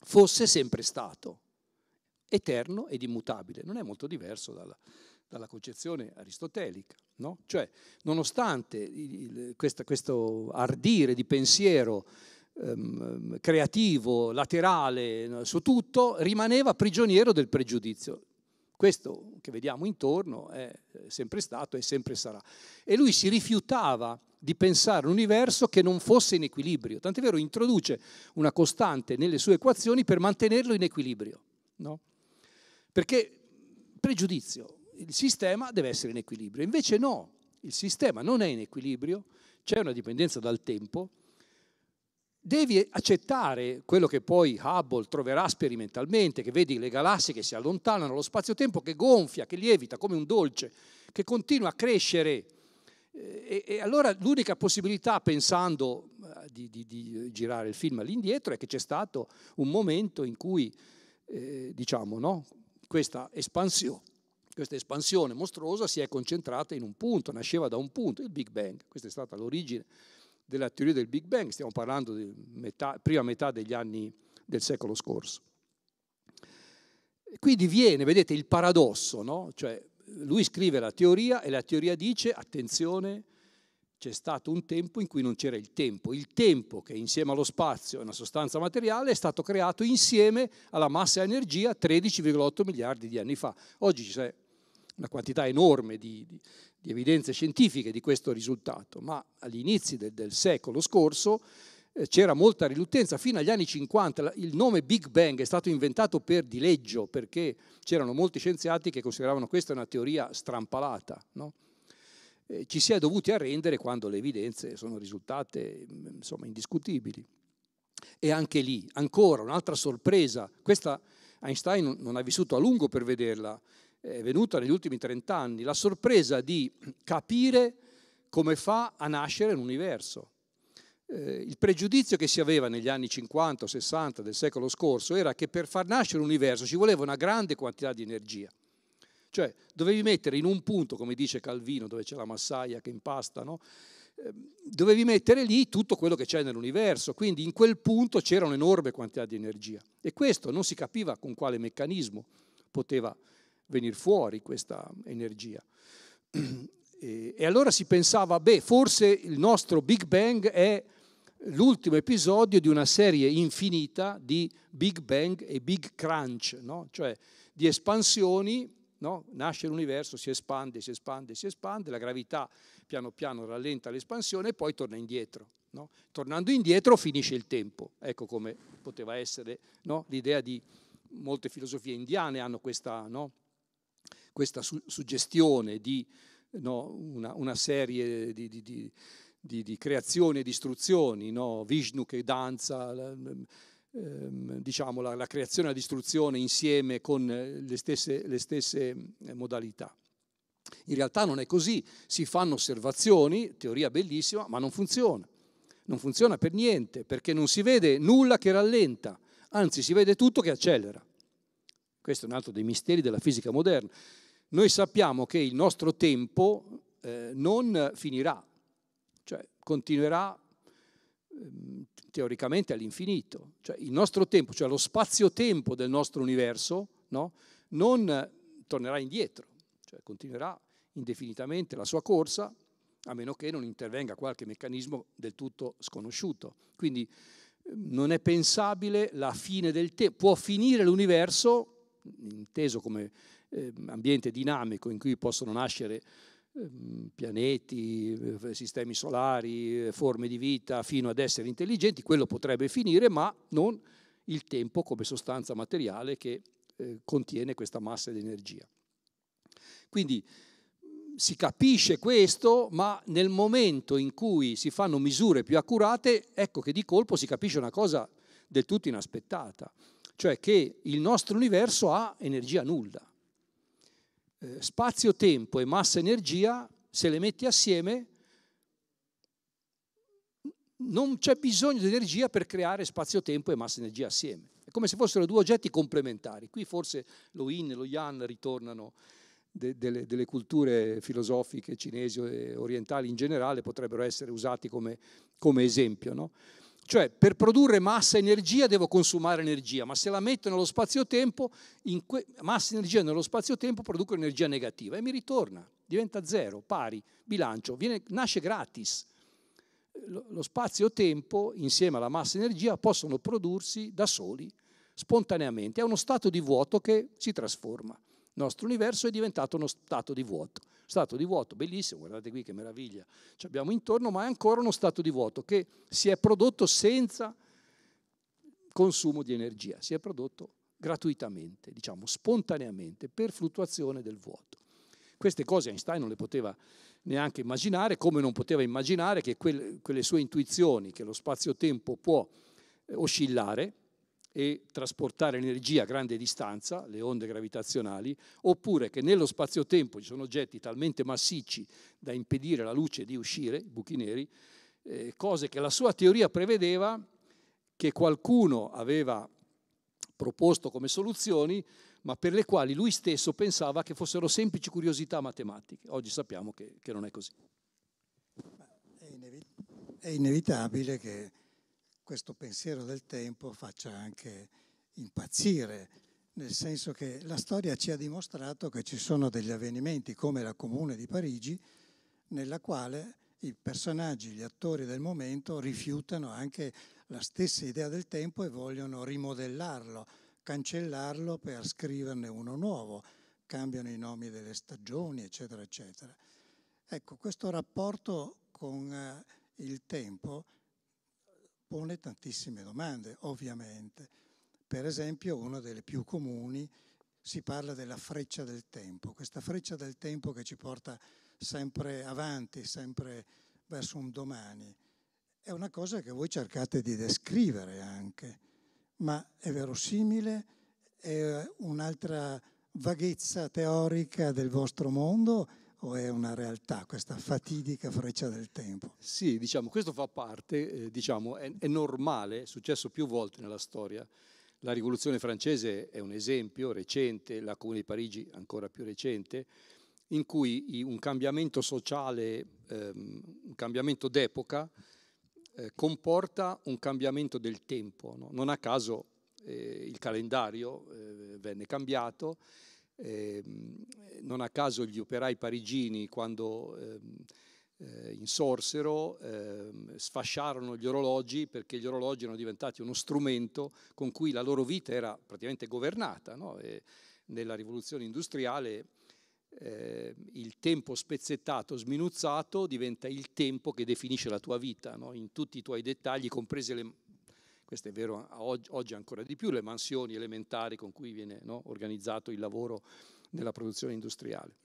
fosse sempre stato, eterno ed immutabile. Non è molto diverso dalla dalla concezione aristotelica. No? Cioè, nonostante il, questa, questo ardire di pensiero ehm, creativo, laterale su tutto, rimaneva prigioniero del pregiudizio. Questo che vediamo intorno è eh, sempre stato e sempre sarà. E lui si rifiutava di pensare un universo che non fosse in equilibrio. Tant'è vero, introduce una costante nelle sue equazioni per mantenerlo in equilibrio. No? Perché pregiudizio, il sistema deve essere in equilibrio. Invece no, il sistema non è in equilibrio, c'è una dipendenza dal tempo, devi accettare quello che poi Hubble troverà sperimentalmente, che vedi le galassie che si allontanano, lo spazio-tempo che gonfia, che lievita come un dolce, che continua a crescere. E, e allora l'unica possibilità, pensando eh, di, di, di, girare il film all'indietro, è che c'è stato un momento in cui, eh, diciamo, no, questa espansione questa espansione mostruosa si è concentrata in un punto, nasceva da un punto, il Big Bang. Questa è stata l'origine della teoria del Big Bang, stiamo parlando di metà, prima metà degli anni del secolo scorso. E qui diviene, vedete, il paradosso, no? Cioè, lui scrive la teoria e la teoria dice, attenzione, c'è stato un tempo in cui non c'era il tempo. Il tempo, che insieme allo spazio è una sostanza materiale, è stato creato insieme alla massa e energia 13,8 miliardi di anni fa. Oggi ci c'è una quantità enorme di, di, di, evidenze scientifiche di questo risultato, ma agli inizi del, del secolo scorso eh, c'era molta riluttanza, fino agli anni 50 il nome Big Bang è stato inventato per dileggio, perché c'erano molti scienziati che consideravano questa una teoria strampalata. No? Eh, ci si è dovuti arrendere quando le evidenze sono risultate mm, insomma, indiscutibili. E anche lì, ancora un'altra sorpresa, questa Einstein non ha vissuto a lungo per vederla, è venuta negli ultimi trent'anni, la sorpresa di capire come fa a nascere l'universo. Eh, il pregiudizio che si aveva negli anni 50 o 60 del secolo scorso era che per far nascere l'universo ci voleva una grande quantità di energia. Cioè dovevi mettere in un punto, come dice Calvino, dove c'è la massaia che impasta, no? Ehm, dovevi mettere lì tutto quello che c'è nell'universo, quindi in quel punto c'era un'enorme quantità di energia e questo non si capiva con quale meccanismo poteva venire fuori questa energia. E, e allora si pensava, beh, forse il nostro Big Bang è l'ultimo episodio di una serie infinita di Big Bang e Big Crunch, no? cioè di espansioni, no? nasce l'universo, si espande, si espande, si espande, la gravità piano piano rallenta l'espansione e poi torna indietro. No? Tornando indietro finisce il tempo, ecco come poteva essere l'idea di molte filosofie indiane hanno questa, no? questa su- suggestione di no, una, una, serie di, di, di, di creazioni e distruzioni, no? Vishnu che danza, la, ehm, diciamo la, la, creazione e la distruzione insieme con le stesse, le stesse eh, modalità. In realtà non è così, si fanno osservazioni, teoria bellissima, ma non funziona. Non funziona per niente, perché non si vede nulla che rallenta, anzi si vede tutto che accelera. Questo è un altro dei misteri della fisica moderna. Noi sappiamo che il nostro tempo eh, non finirà, cioè continuerà ehm, teoricamente all'infinito. Cioè, il nostro tempo, cioè lo spazio-tempo del nostro universo, no? non tornerà indietro, cioè continuerà indefinitamente la sua corsa, a meno che non intervenga qualche meccanismo del tutto sconosciuto. Quindi ehm, non è pensabile la fine del tempo. Può finire l'universo, inteso come eh, ambiente dinamico in cui possono nascere ehm, pianeti, eh, sistemi solari, eh, forme di vita fino ad essere intelligenti, quello potrebbe finire, ma non il tempo come sostanza materiale che eh, contiene questa massa di energia. Quindi mm, si capisce questo, ma nel momento in cui si fanno misure più accurate, ecco che di colpo si capisce una cosa del tutto inaspettata, cioè che il nostro universo ha energia nulla eh, spazio-tempo e massa-energia, se le metti assieme, non c'è bisogno di energia per creare spazio-tempo e massa-energia assieme. È come se fossero due oggetti complementari. Qui forse lo yin e lo yang ritornano de, delle, delle, culture filosofiche cinesi e eh, orientali in generale, potrebbero essere usati come, come esempio. No? Cioè, per produrre massa e energia devo consumare energia, ma se la metto nello spazio-tempo, que- massa e energia nello spazio-tempo produco energia negativa e mi ritorna, diventa zero, pari, bilancio, viene, nasce gratis. Lo, lo spazio-tempo insieme alla massa e energia possono prodursi da soli, spontaneamente, è uno stato di vuoto che si trasforma nostro universo è diventato uno stato di vuoto. Stato di vuoto bellissimo, guardate qui che meraviglia ci abbiamo intorno, ma è ancora uno stato di vuoto che si è prodotto senza consumo di energia, si è prodotto gratuitamente, diciamo spontaneamente, per fluttuazione del vuoto. Queste cose Einstein non le poteva neanche immaginare, come non poteva immaginare che quelle sue intuizioni, che lo spazio-tempo può eh, oscillare, e trasportare energia a grande distanza, le onde gravitazionali, oppure che nello spazio-tempo ci sono oggetti talmente massicci da impedire alla luce di uscire, buchi neri, eh, cose che la sua teoria prevedeva, che qualcuno aveva proposto come soluzioni, ma per le quali lui stesso pensava che fossero semplici curiosità matematiche. Oggi sappiamo che, che non è così. È inevitabile che questo pensiero del tempo faccia anche impazzire, nel senso che la storia ci ha dimostrato che ci sono degli avvenimenti come la Comune di Parigi, nella quale i personaggi, gli attori del momento rifiutano anche la stessa idea del tempo e vogliono rimodellarlo, cancellarlo per scriverne uno nuovo, cambiano i nomi delle stagioni, eccetera, eccetera. Ecco, questo rapporto con eh, il tempo pone tantissime domande, ovviamente. Per esempio, una delle più comuni, si parla della freccia del tempo, questa freccia del tempo che ci porta sempre avanti, sempre verso un domani. È una cosa che voi cercate di descrivere anche, ma è verosimile, è un'altra vaghezza teorica del vostro mondo o è una realtà questa fatidica freccia del tempo? Sì, diciamo, questo fa parte, eh, diciamo, è, è, normale, è successo più volte nella storia. La rivoluzione francese è un esempio recente, la Comune di Parigi ancora più recente, in cui un cambiamento sociale, ehm, un cambiamento d'epoca, eh, comporta un cambiamento del tempo. Non a caso eh, il calendario eh, venne cambiato, eh, non a caso gli operai parigini, quando ehm, eh, insorsero, eh, sfasciarono gli orologi perché gli orologi erano diventati uno strumento con cui la loro vita era praticamente governata. No? nella rivoluzione industriale eh, il tempo spezzettato, sminuzzato, diventa il tempo che definisce la tua vita, no? in tutti i tuoi dettagli, comprese le questo è vero oggi, ancora di più, le mansioni elementari con cui viene no, organizzato il lavoro nella produzione industriale.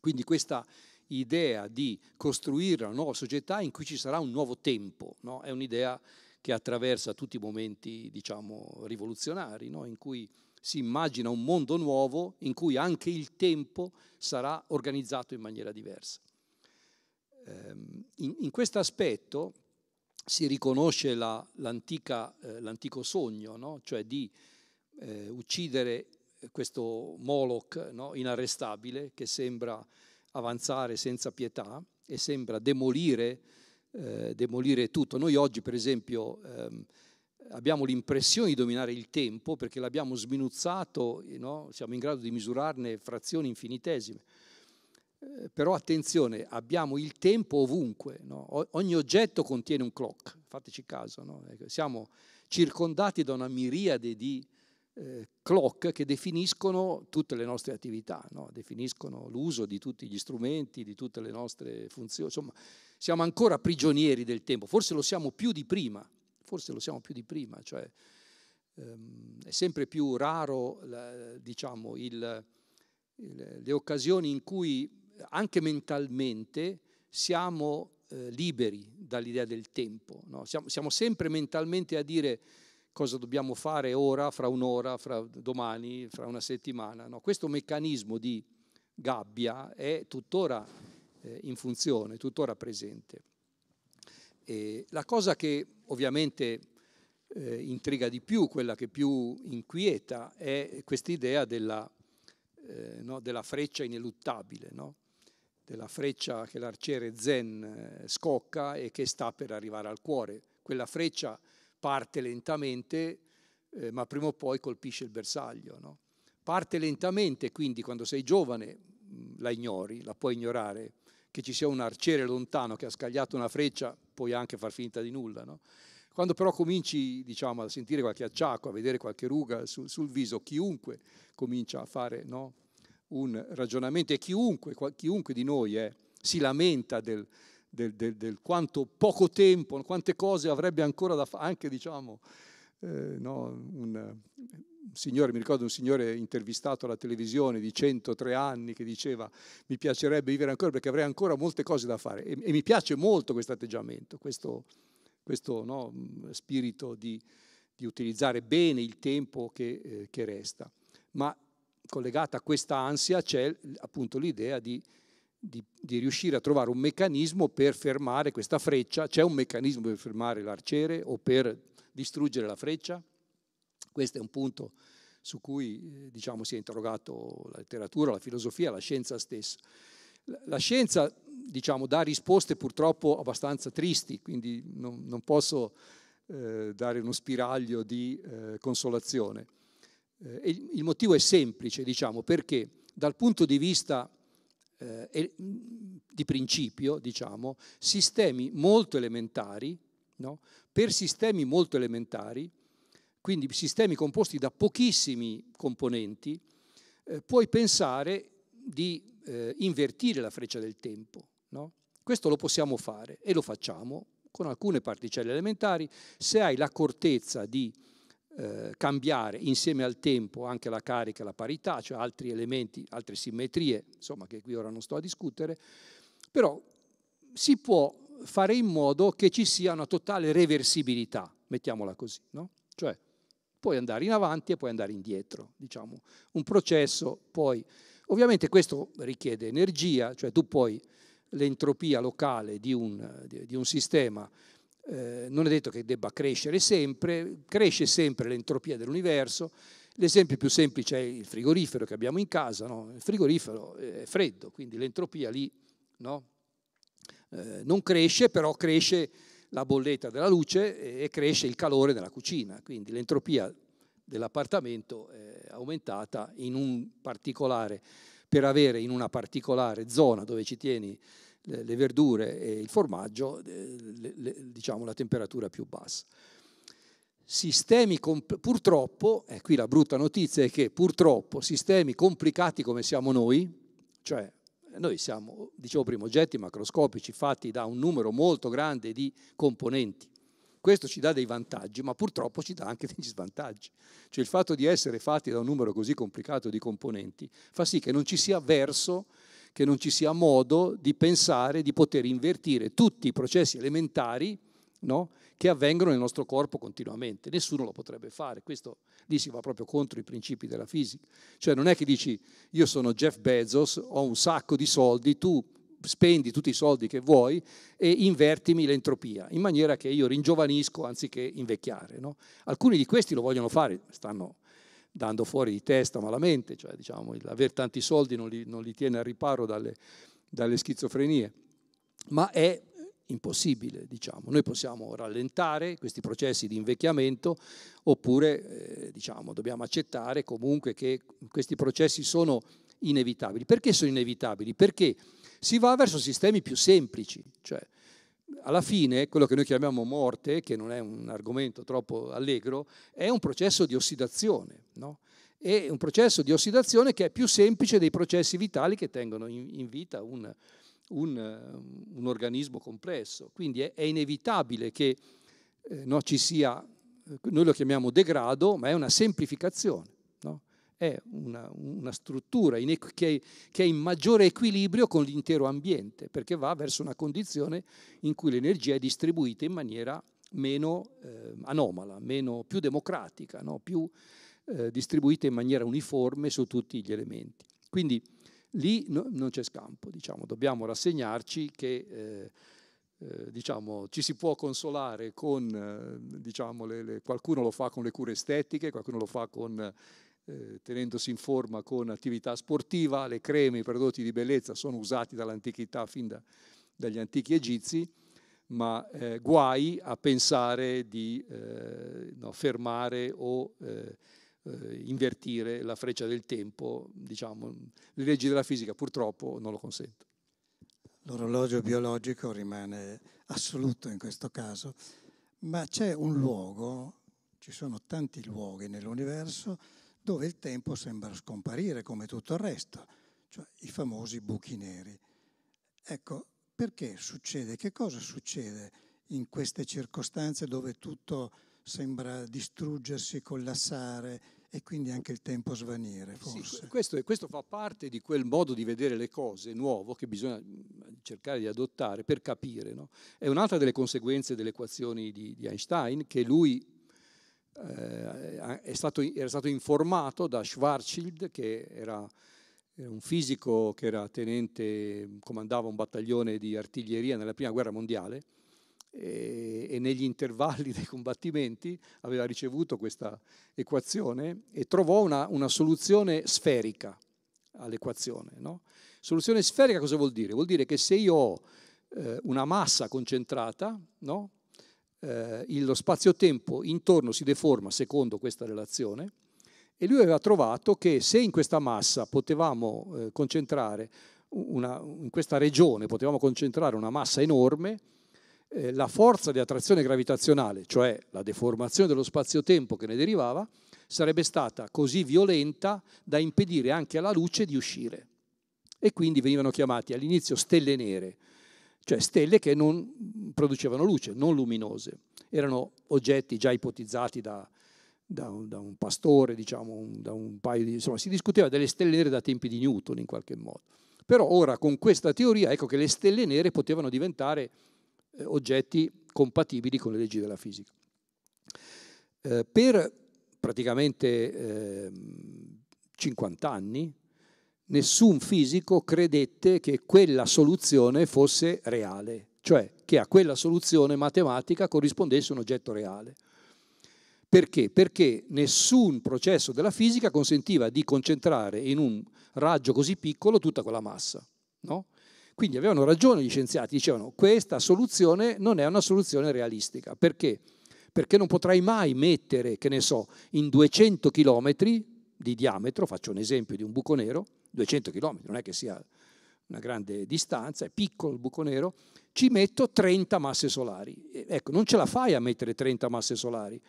Quindi questa idea di costruire una nuova società in cui ci sarà un nuovo tempo, no? è un'idea che attraversa tutti i momenti diciamo, rivoluzionari, no? in cui si immagina un mondo nuovo in cui anche il tempo sarà organizzato in maniera diversa. Ehm, in questo aspetto si riconosce la, eh, l'antico sogno, no? cioè di eh, uccidere questo Moloch no? inarrestabile che sembra avanzare senza pietà e sembra demolire, eh, demolire tutto. Noi oggi, per esempio, ehm, abbiamo l'impressione di dominare il tempo perché l'abbiamo sminuzzato, no? siamo in grado di misurarne frazioni infinitesime eh, però attenzione, abbiamo il tempo ovunque, no? ogni oggetto contiene un clock, fateci caso, no? Ecco, siamo circondati da una miriade di eh, clock che definiscono tutte le nostre attività, no? definiscono l'uso di tutti gli strumenti, di tutte le nostre funzioni, insomma siamo ancora prigionieri del tempo, forse lo siamo più di prima, forse lo siamo più di prima, cioè ehm, è sempre più raro diciamo, il, il, le occasioni in cui anche mentalmente siamo eh, liberi dall'idea del tempo, no? siamo, siamo, sempre mentalmente a dire cosa dobbiamo fare ora, fra un'ora, fra domani, fra una settimana. No? Questo meccanismo di gabbia è tuttora eh, in funzione, tuttora presente. E la cosa che ovviamente eh, intriga di più, quella che più inquieta, è quest'idea della, eh, no, della freccia ineluttabile. No? della freccia che l'arciere Zen eh, scocca e che sta per arrivare al cuore. Quella freccia parte lentamente, eh, ma prima o poi colpisce il bersaglio. No? Parte lentamente, quindi quando sei giovane mm, la ignori, la puoi ignorare. Che ci sia un arciere lontano che ha scagliato una freccia, puoi anche far finta di nulla. No? Quando però cominci diciamo, a sentire qualche acciacco, a vedere qualche ruga sul, sul viso, chiunque comincia a fare no? un ragionamento e chiunque, chiunque di noi eh, si lamenta del, del, del, del, quanto poco tempo, quante cose avrebbe ancora da fare, anche diciamo, eh, no, un, un signore, mi ricordo un signore intervistato alla televisione di 103 anni che diceva mi piacerebbe vivere ancora perché avrei ancora molte cose da fare e, e mi piace molto questo atteggiamento, questo, questo no, spirito di, di, utilizzare bene il tempo che, eh, che resta. Ma collegata a questa ansia c'è appunto l'idea di, di, di, riuscire a trovare un meccanismo per fermare questa freccia. C'è un meccanismo per fermare l'arciere o per distruggere la freccia? Questo è un punto su cui eh, diciamo, si è interrogato la letteratura, la filosofia, la scienza stessa. La scienza diciamo, dà risposte purtroppo abbastanza tristi, quindi non, non posso eh, dare uno spiraglio di eh, consolazione eh, il motivo è semplice, diciamo, perché dal punto di vista eh, di principio, diciamo, sistemi molto elementari, no? per sistemi molto elementari, quindi sistemi composti da pochissimi componenti, eh, puoi pensare di eh, invertire la freccia del tempo. No? Questo lo possiamo fare e lo facciamo con alcune particelle elementari, se hai l'accortezza di eh, cambiare insieme al tempo anche la carica e la parità, cioè altri elementi, altre simmetrie, insomma che qui ora non sto a discutere, però si può fare in modo che ci sia una totale reversibilità, mettiamola così, no? Cioè puoi andare in avanti e puoi andare indietro, diciamo, un processo poi Ovviamente questo richiede energia, cioè tu puoi l'entropia locale di un, di un sistema eh, non è detto che debba crescere sempre, cresce sempre l'entropia dell'universo. L'esempio più semplice è il frigorifero che abbiamo in casa, no? il frigorifero eh, è freddo, quindi l'entropia lì no? eh, non cresce, però cresce la bolletta della luce e cresce il calore della cucina, quindi l'entropia dell'appartamento è aumentata in un particolare, per avere in una particolare zona dove ci tieni le, le verdure e il formaggio, eh, le, diciamo la temperatura più bassa. Sistemi compl- purtroppo, e eh, qui la brutta notizia è che purtroppo sistemi complicati come siamo noi, cioè noi siamo, dicevo prima, oggetti macroscopici fatti da un numero molto grande di componenti. Questo ci dà dei vantaggi, ma purtroppo ci dà anche (laughs) degli svantaggi. Cioè il fatto di essere fatti da un numero così complicato di componenti fa sì che non ci sia verso che non ci sia modo di pensare di poter invertire tutti i processi elementari no, che avvengono nel nostro corpo continuamente. Nessuno lo potrebbe fare. Questo lì si va proprio contro i principi della fisica. Cioè non è che dici io sono Jeff Bezos, ho un sacco di soldi, tu spendi tutti i soldi che vuoi e invertimi l'entropia, in maniera che io ringiovanisco anziché invecchiare. No? Alcuni di questi lo vogliono fare, stanno dando fuori di testa malamente, cioè diciamo, aver tanti soldi non li, non li tiene al riparo dalle, dalle schizofrenie, ma è impossibile, diciamo. Noi possiamo rallentare questi processi di invecchiamento oppure eh, diciamo, dobbiamo accettare comunque che questi processi sono inevitabili. Perché sono inevitabili? Perché si va verso sistemi più semplici, cioè alla fine quello che noi chiamiamo morte, che non è un argomento troppo allegro, è un processo di ossidazione. No? È un processo di ossidazione che è più semplice dei processi vitali che tengono in, vita un, un, um, un organismo complesso. Quindi è, è inevitabile che eh, no, ci sia, eh, noi lo chiamiamo degrado, ma è una semplificazione è una, una struttura che, che è in maggiore equilibrio con l'intero ambiente, perché va verso una condizione in cui l'energia è distribuita in maniera meno eh, anomala, meno, più democratica, no? più eh, distribuita in maniera uniforme su tutti gli elementi. Quindi lì no, non c'è scampo, diciamo. dobbiamo rassegnarci che eh, eh diciamo, ci si può consolare con, eh, diciamo, le, le, qualcuno lo fa con le cure estetiche, qualcuno lo fa con eh, tenendosi in forma con attività sportiva, le creme, i prodotti di bellezza sono usati dall'antichità fin da, dagli antichi egizi, ma eh, guai a pensare di eh, no, fermare o eh, eh, invertire la freccia del tempo, diciamo, le leggi della fisica purtroppo non lo consentono. L'orologio biologico rimane assoluto in questo caso, ma c'è un luogo, ci sono tanti luoghi nell'universo dove il tempo sembra scomparire come tutto il resto, cioè i famosi buchi neri. Ecco, perché succede? Che cosa succede in queste circostanze dove tutto sembra distruggersi, collassare e quindi anche il tempo svanire, forse? Sì, questo, questo fa parte di quel modo di vedere le cose nuovo che bisogna cercare di adottare per capire. No? È un'altra delle conseguenze delle equazioni di, di Einstein che lui eh, stato, era stato informato da Schwarzschild, che era un fisico che era tenente, comandava un battaglione di artiglieria nella prima guerra mondiale e, e negli intervalli dei combattimenti aveva ricevuto questa equazione e trovò una, una soluzione sferica all'equazione. No? Soluzione sferica cosa vuol dire? Vuol dire che se io ho eh, una massa concentrata, no? eh, lo spazio-tempo intorno si deforma secondo questa relazione e lui aveva trovato che se in questa massa potevamo eh, concentrare, una, in questa regione potevamo concentrare una massa enorme, eh, la forza di attrazione gravitazionale, cioè la deformazione dello spazio-tempo che ne derivava, sarebbe stata così violenta da impedire anche alla luce di uscire. E quindi venivano chiamati all'inizio stelle nere, cioè stelle che non producevano luce, non luminose. Erano oggetti già ipotizzati da, da, un, da un, pastore, diciamo, da un paio di... insomma, si discuteva delle stelle nere da tempi di Newton in qualche modo. Però ora con questa teoria ecco che le stelle nere potevano diventare eh, oggetti compatibili con le leggi della fisica. Eh, per praticamente eh, 50 anni nessun fisico credette che quella soluzione fosse reale, cioè che a quella soluzione matematica corrispondesse un oggetto reale. Perché? Perché nessun processo della fisica consentiva di concentrare in un raggio così piccolo tutta quella massa. No? Quindi avevano ragione gli scienziati, dicevano questa soluzione non è una soluzione realistica. Perché? Perché non potrai mai mettere, che ne so, in 200 km di diametro, faccio un esempio di un buco nero, 200 km, non è che sia una grande distanza, è piccolo il buco nero, ci metto 30 masse solari. Ecco, non ce la fai a mettere 30 masse solari,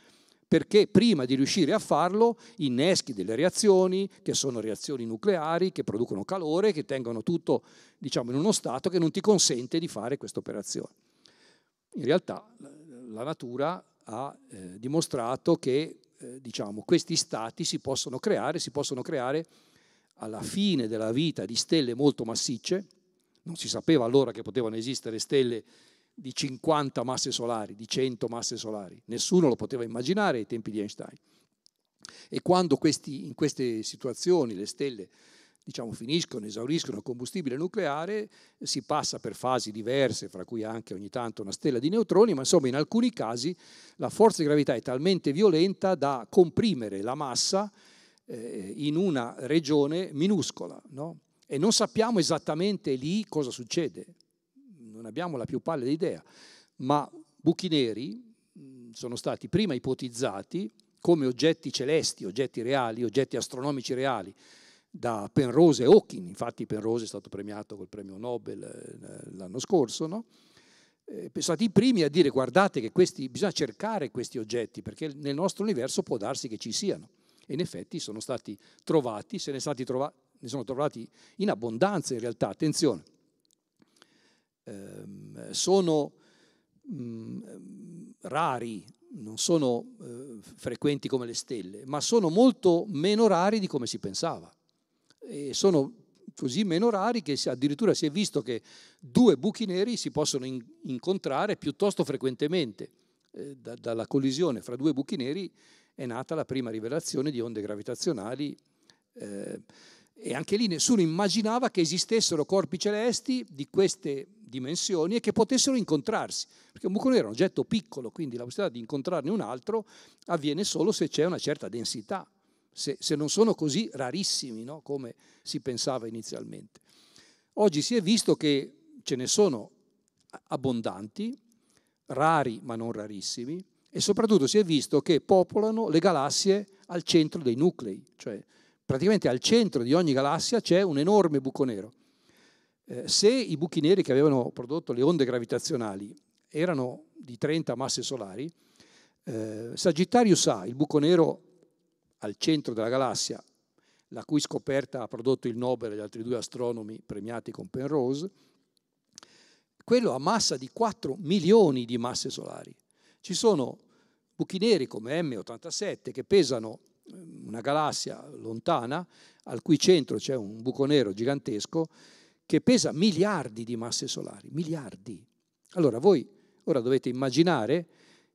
perché prima di riuscire a farlo inneschi delle reazioni, che sono reazioni nucleari, che producono calore, che tengono tutto diciamo, in uno stato che non ti consente di fare questa operazione. In realtà la natura ha eh, dimostrato che eh, diciamo, questi stati si possono creare, si possono creare alla fine della vita di stelle molto massicce, non si sapeva allora che potevano esistere stelle di 50 masse solari, di 100 masse solari, nessuno lo poteva immaginare ai tempi di Einstein. E quando questi, in queste situazioni le stelle diciamo, finiscono, esauriscono il combustibile nucleare, si passa per fasi diverse, fra cui anche ogni tanto una stella di neutroni, ma insomma in alcuni casi la forza di gravità è talmente violenta da comprimere la massa eh, in una regione minuscola no? e non sappiamo esattamente lì cosa succede, non abbiamo la più pallida idea, ma buchi neri mm, sono stati prima ipotizzati come oggetti celesti, oggetti reali, oggetti astronomici reali, da Penrose e Hawking, infatti Penrose è stato premiato col premio Nobel eh, l'anno scorso, no? sono eh, stati i primi a dire guardate che questi, bisogna cercare questi oggetti perché nel nostro universo può darsi che ci siano. E in effetti sono stati trovati, se ne, stati trova- ne sono trovati in abbondanza in realtà, attenzione. Ehm, sono mh, mm, rari, non sono eh, frequenti come le stelle, ma sono molto meno rari di come si pensava. E sono così meno rari che addirittura si è visto che due buchi neri si possono in- incontrare piuttosto frequentemente. Eh, da- dalla collisione fra due buchi neri è nata la prima rivelazione di onde gravitazionali eh, e anche lì nessuno immaginava che esistessero corpi celesti di queste dimensioni e che potessero incontrarsi, perché un buco nero è un oggetto piccolo, quindi la possibilità di incontrarne un altro avviene solo se c'è una certa densità, se, se non sono così rarissimi no? come si pensava inizialmente. Oggi si è visto che ce ne sono abbondanti, rari ma non rarissimi, e soprattutto si è visto che popolano le galassie al centro dei nuclei, cioè praticamente al centro di ogni galassia c'è un enorme buco nero. Eh, se i buchi neri che avevano prodotto le onde gravitazionali erano di 30 masse solari, eh, Sagittarius A, il buco nero al centro della galassia, la cui scoperta ha prodotto il Nobel e gli altri due astronomi premiati con Penrose, quello ha massa di 4 milioni di masse solari. Ci sono buchi neri come M87 che pesano eh, una galassia lontana al cui centro c'è un buco nero gigantesco che pesa miliardi di masse solari, miliardi. Allora voi ora dovete immaginare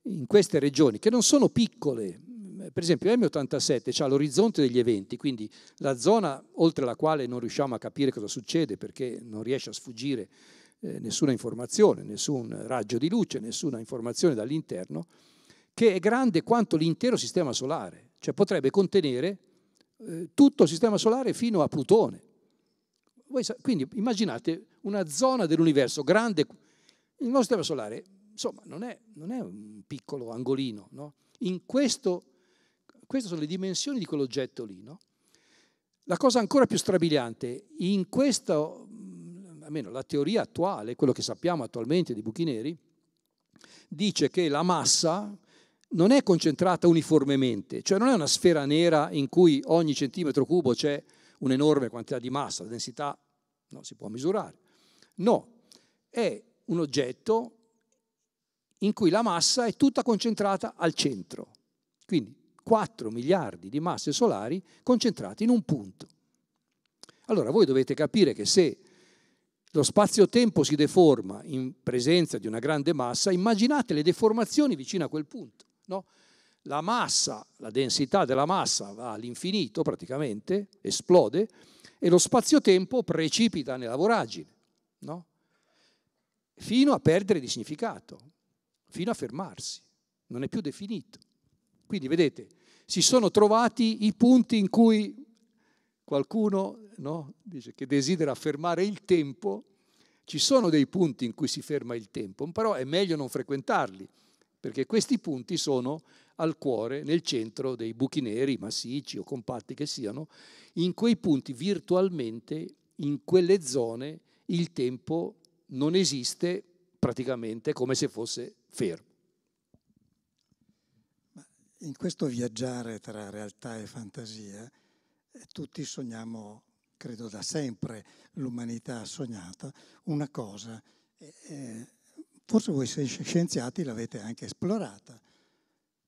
in queste regioni che non sono piccole, mm, per esempio M87 ha l'orizzonte degli eventi, quindi la zona oltre la quale non riusciamo a capire cosa succede perché non riesce a sfuggire eh, nessuna informazione, nessun raggio di luce, nessuna informazione dall'interno, che è grande quanto l'intero sistema solare, cioè potrebbe contenere eh, tutto il sistema solare fino a Plutone. quindi immaginate una zona dell'universo grande, il nostro sistema solare, insomma, non è, non è un piccolo angolino, no? In questo, queste sono le dimensioni di quell'oggetto lì, no? La cosa ancora più strabiliante, in questa, mm, almeno la teoria attuale, quello che sappiamo attualmente di buchi neri, dice che la massa non è concentrata uniformemente, cioè non è una sfera nera in cui ogni centimetro cubo c'è un'enorme quantità di massa, la densità non si può misurare. No, è un oggetto in cui la massa è tutta concentrata al centro. Quindi 4 miliardi di masse solari concentrate in un punto. Allora voi dovete capire che se lo spazio-tempo si deforma in presenza di una grande massa, immaginate le deformazioni vicino a quel punto. No? La massa, la densità della massa va all'infinito praticamente, esplode, e lo spazio-tempo precipita nella voragine, no? fino a perdere di significato, fino a fermarsi, non è più definito. Quindi vedete, si sono trovati i punti in cui qualcuno no, dice che desidera fermare il tempo, ci sono dei punti in cui si ferma il tempo, però è meglio non frequentarli perché questi punti sono al cuore, nel centro dei buchi neri, massicci o compatti che siano, in quei punti virtualmente, in quelle zone, il tempo non esiste praticamente come se fosse fermo. In questo viaggiare tra realtà e fantasia, eh, tutti sogniamo, credo da sempre l'umanità ha sognato, una cosa. Eh, eh Forse voi scienziati l'avete anche esplorata.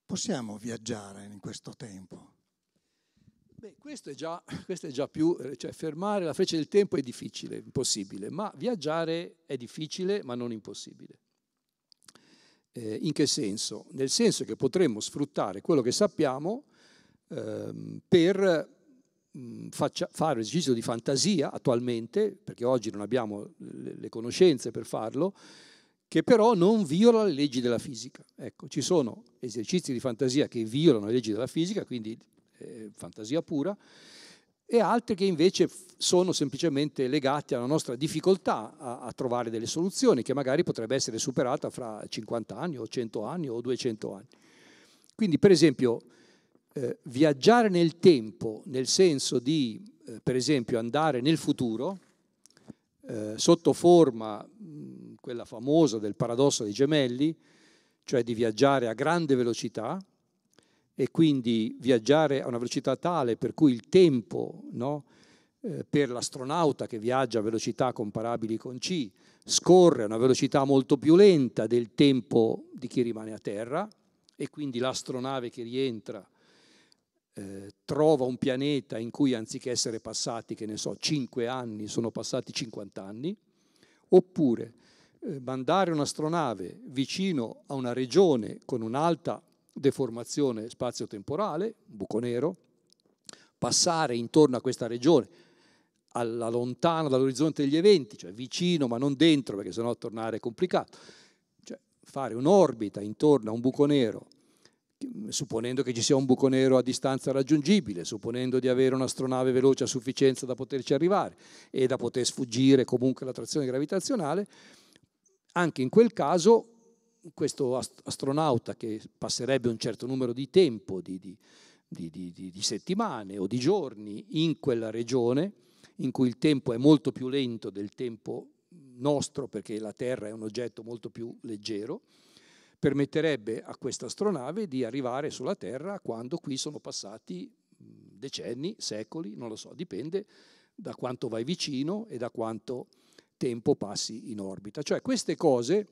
Possiamo viaggiare in questo tempo? Beh, questo, è già, questo è già più, cioè fermare la freccia del tempo è difficile, impossibile, ma viaggiare è difficile ma non impossibile. Eh, in che senso? Nel senso che potremmo sfruttare quello che sappiamo ehm, per mh, mm, faccia, fare un esercizio di fantasia attualmente, perché oggi non abbiamo le, le conoscenze per farlo, che però non viola le leggi della fisica. Ecco, ci sono esercizi di fantasia che violano le leggi della fisica, quindi eh, fantasia pura, e altri che invece sono semplicemente legati alla nostra difficoltà a, a, trovare delle soluzioni, che magari potrebbe essere superata fra 50 anni o 100 anni o 200 anni. Quindi, per esempio, eh, viaggiare nel tempo, nel senso di, eh, per esempio, andare nel futuro, eh, sotto forma, mm, quella famosa del paradosso dei gemelli, cioè di viaggiare a grande velocità e quindi viaggiare a una velocità tale per cui il tempo no, eh, per l'astronauta che viaggia a velocità comparabili con C scorre a una velocità molto più lenta del tempo di chi rimane a terra e quindi l'astronave che rientra eh, trova un pianeta in cui anziché essere passati, che ne so, 5 anni, sono passati 50 anni, oppure eh, mandare un'astronave vicino a una regione con un'alta deformazione spazio-temporale, un buco nero, passare intorno a questa regione, alla lontana dall'orizzonte degli eventi, cioè vicino ma non dentro, perché sennò tornare è complicato, cioè fare un'orbita intorno a un buco nero supponendo che ci sia un buco nero a distanza raggiungibile, supponendo di avere un'astronave veloce a sufficienza da poterci arrivare e da poter sfuggire comunque alla trazione gravitazionale, anche in quel caso questo astronauta che passerebbe un certo numero di tempo, di, di, di, di settimane o di giorni in quella regione, in cui il tempo è molto più lento del tempo nostro, perché la Terra è un oggetto molto più leggero, permetterebbe a questa astronave di arrivare sulla Terra quando qui sono passati decenni, secoli, non lo so, dipende da quanto vai vicino e da quanto tempo passi in orbita. Cioè queste cose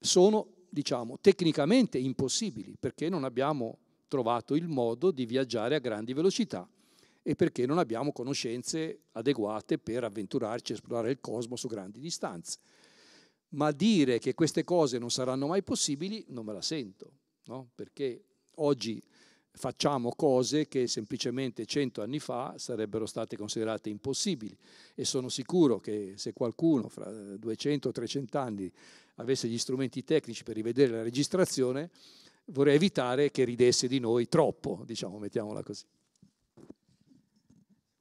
sono, diciamo, tecnicamente impossibili perché non abbiamo trovato il modo di viaggiare a grandi velocità e perché non abbiamo conoscenze adeguate per avventurarci a esplorare il cosmo su grandi distanze ma dire che queste cose non saranno mai possibili non me la sento, no? perché oggi facciamo cose che semplicemente cento anni fa sarebbero state considerate impossibili e sono sicuro che se qualcuno fra 200 o 300 anni avesse gli strumenti tecnici per rivedere la registrazione vorrei evitare che ridesse di noi troppo, diciamo, mettiamola così.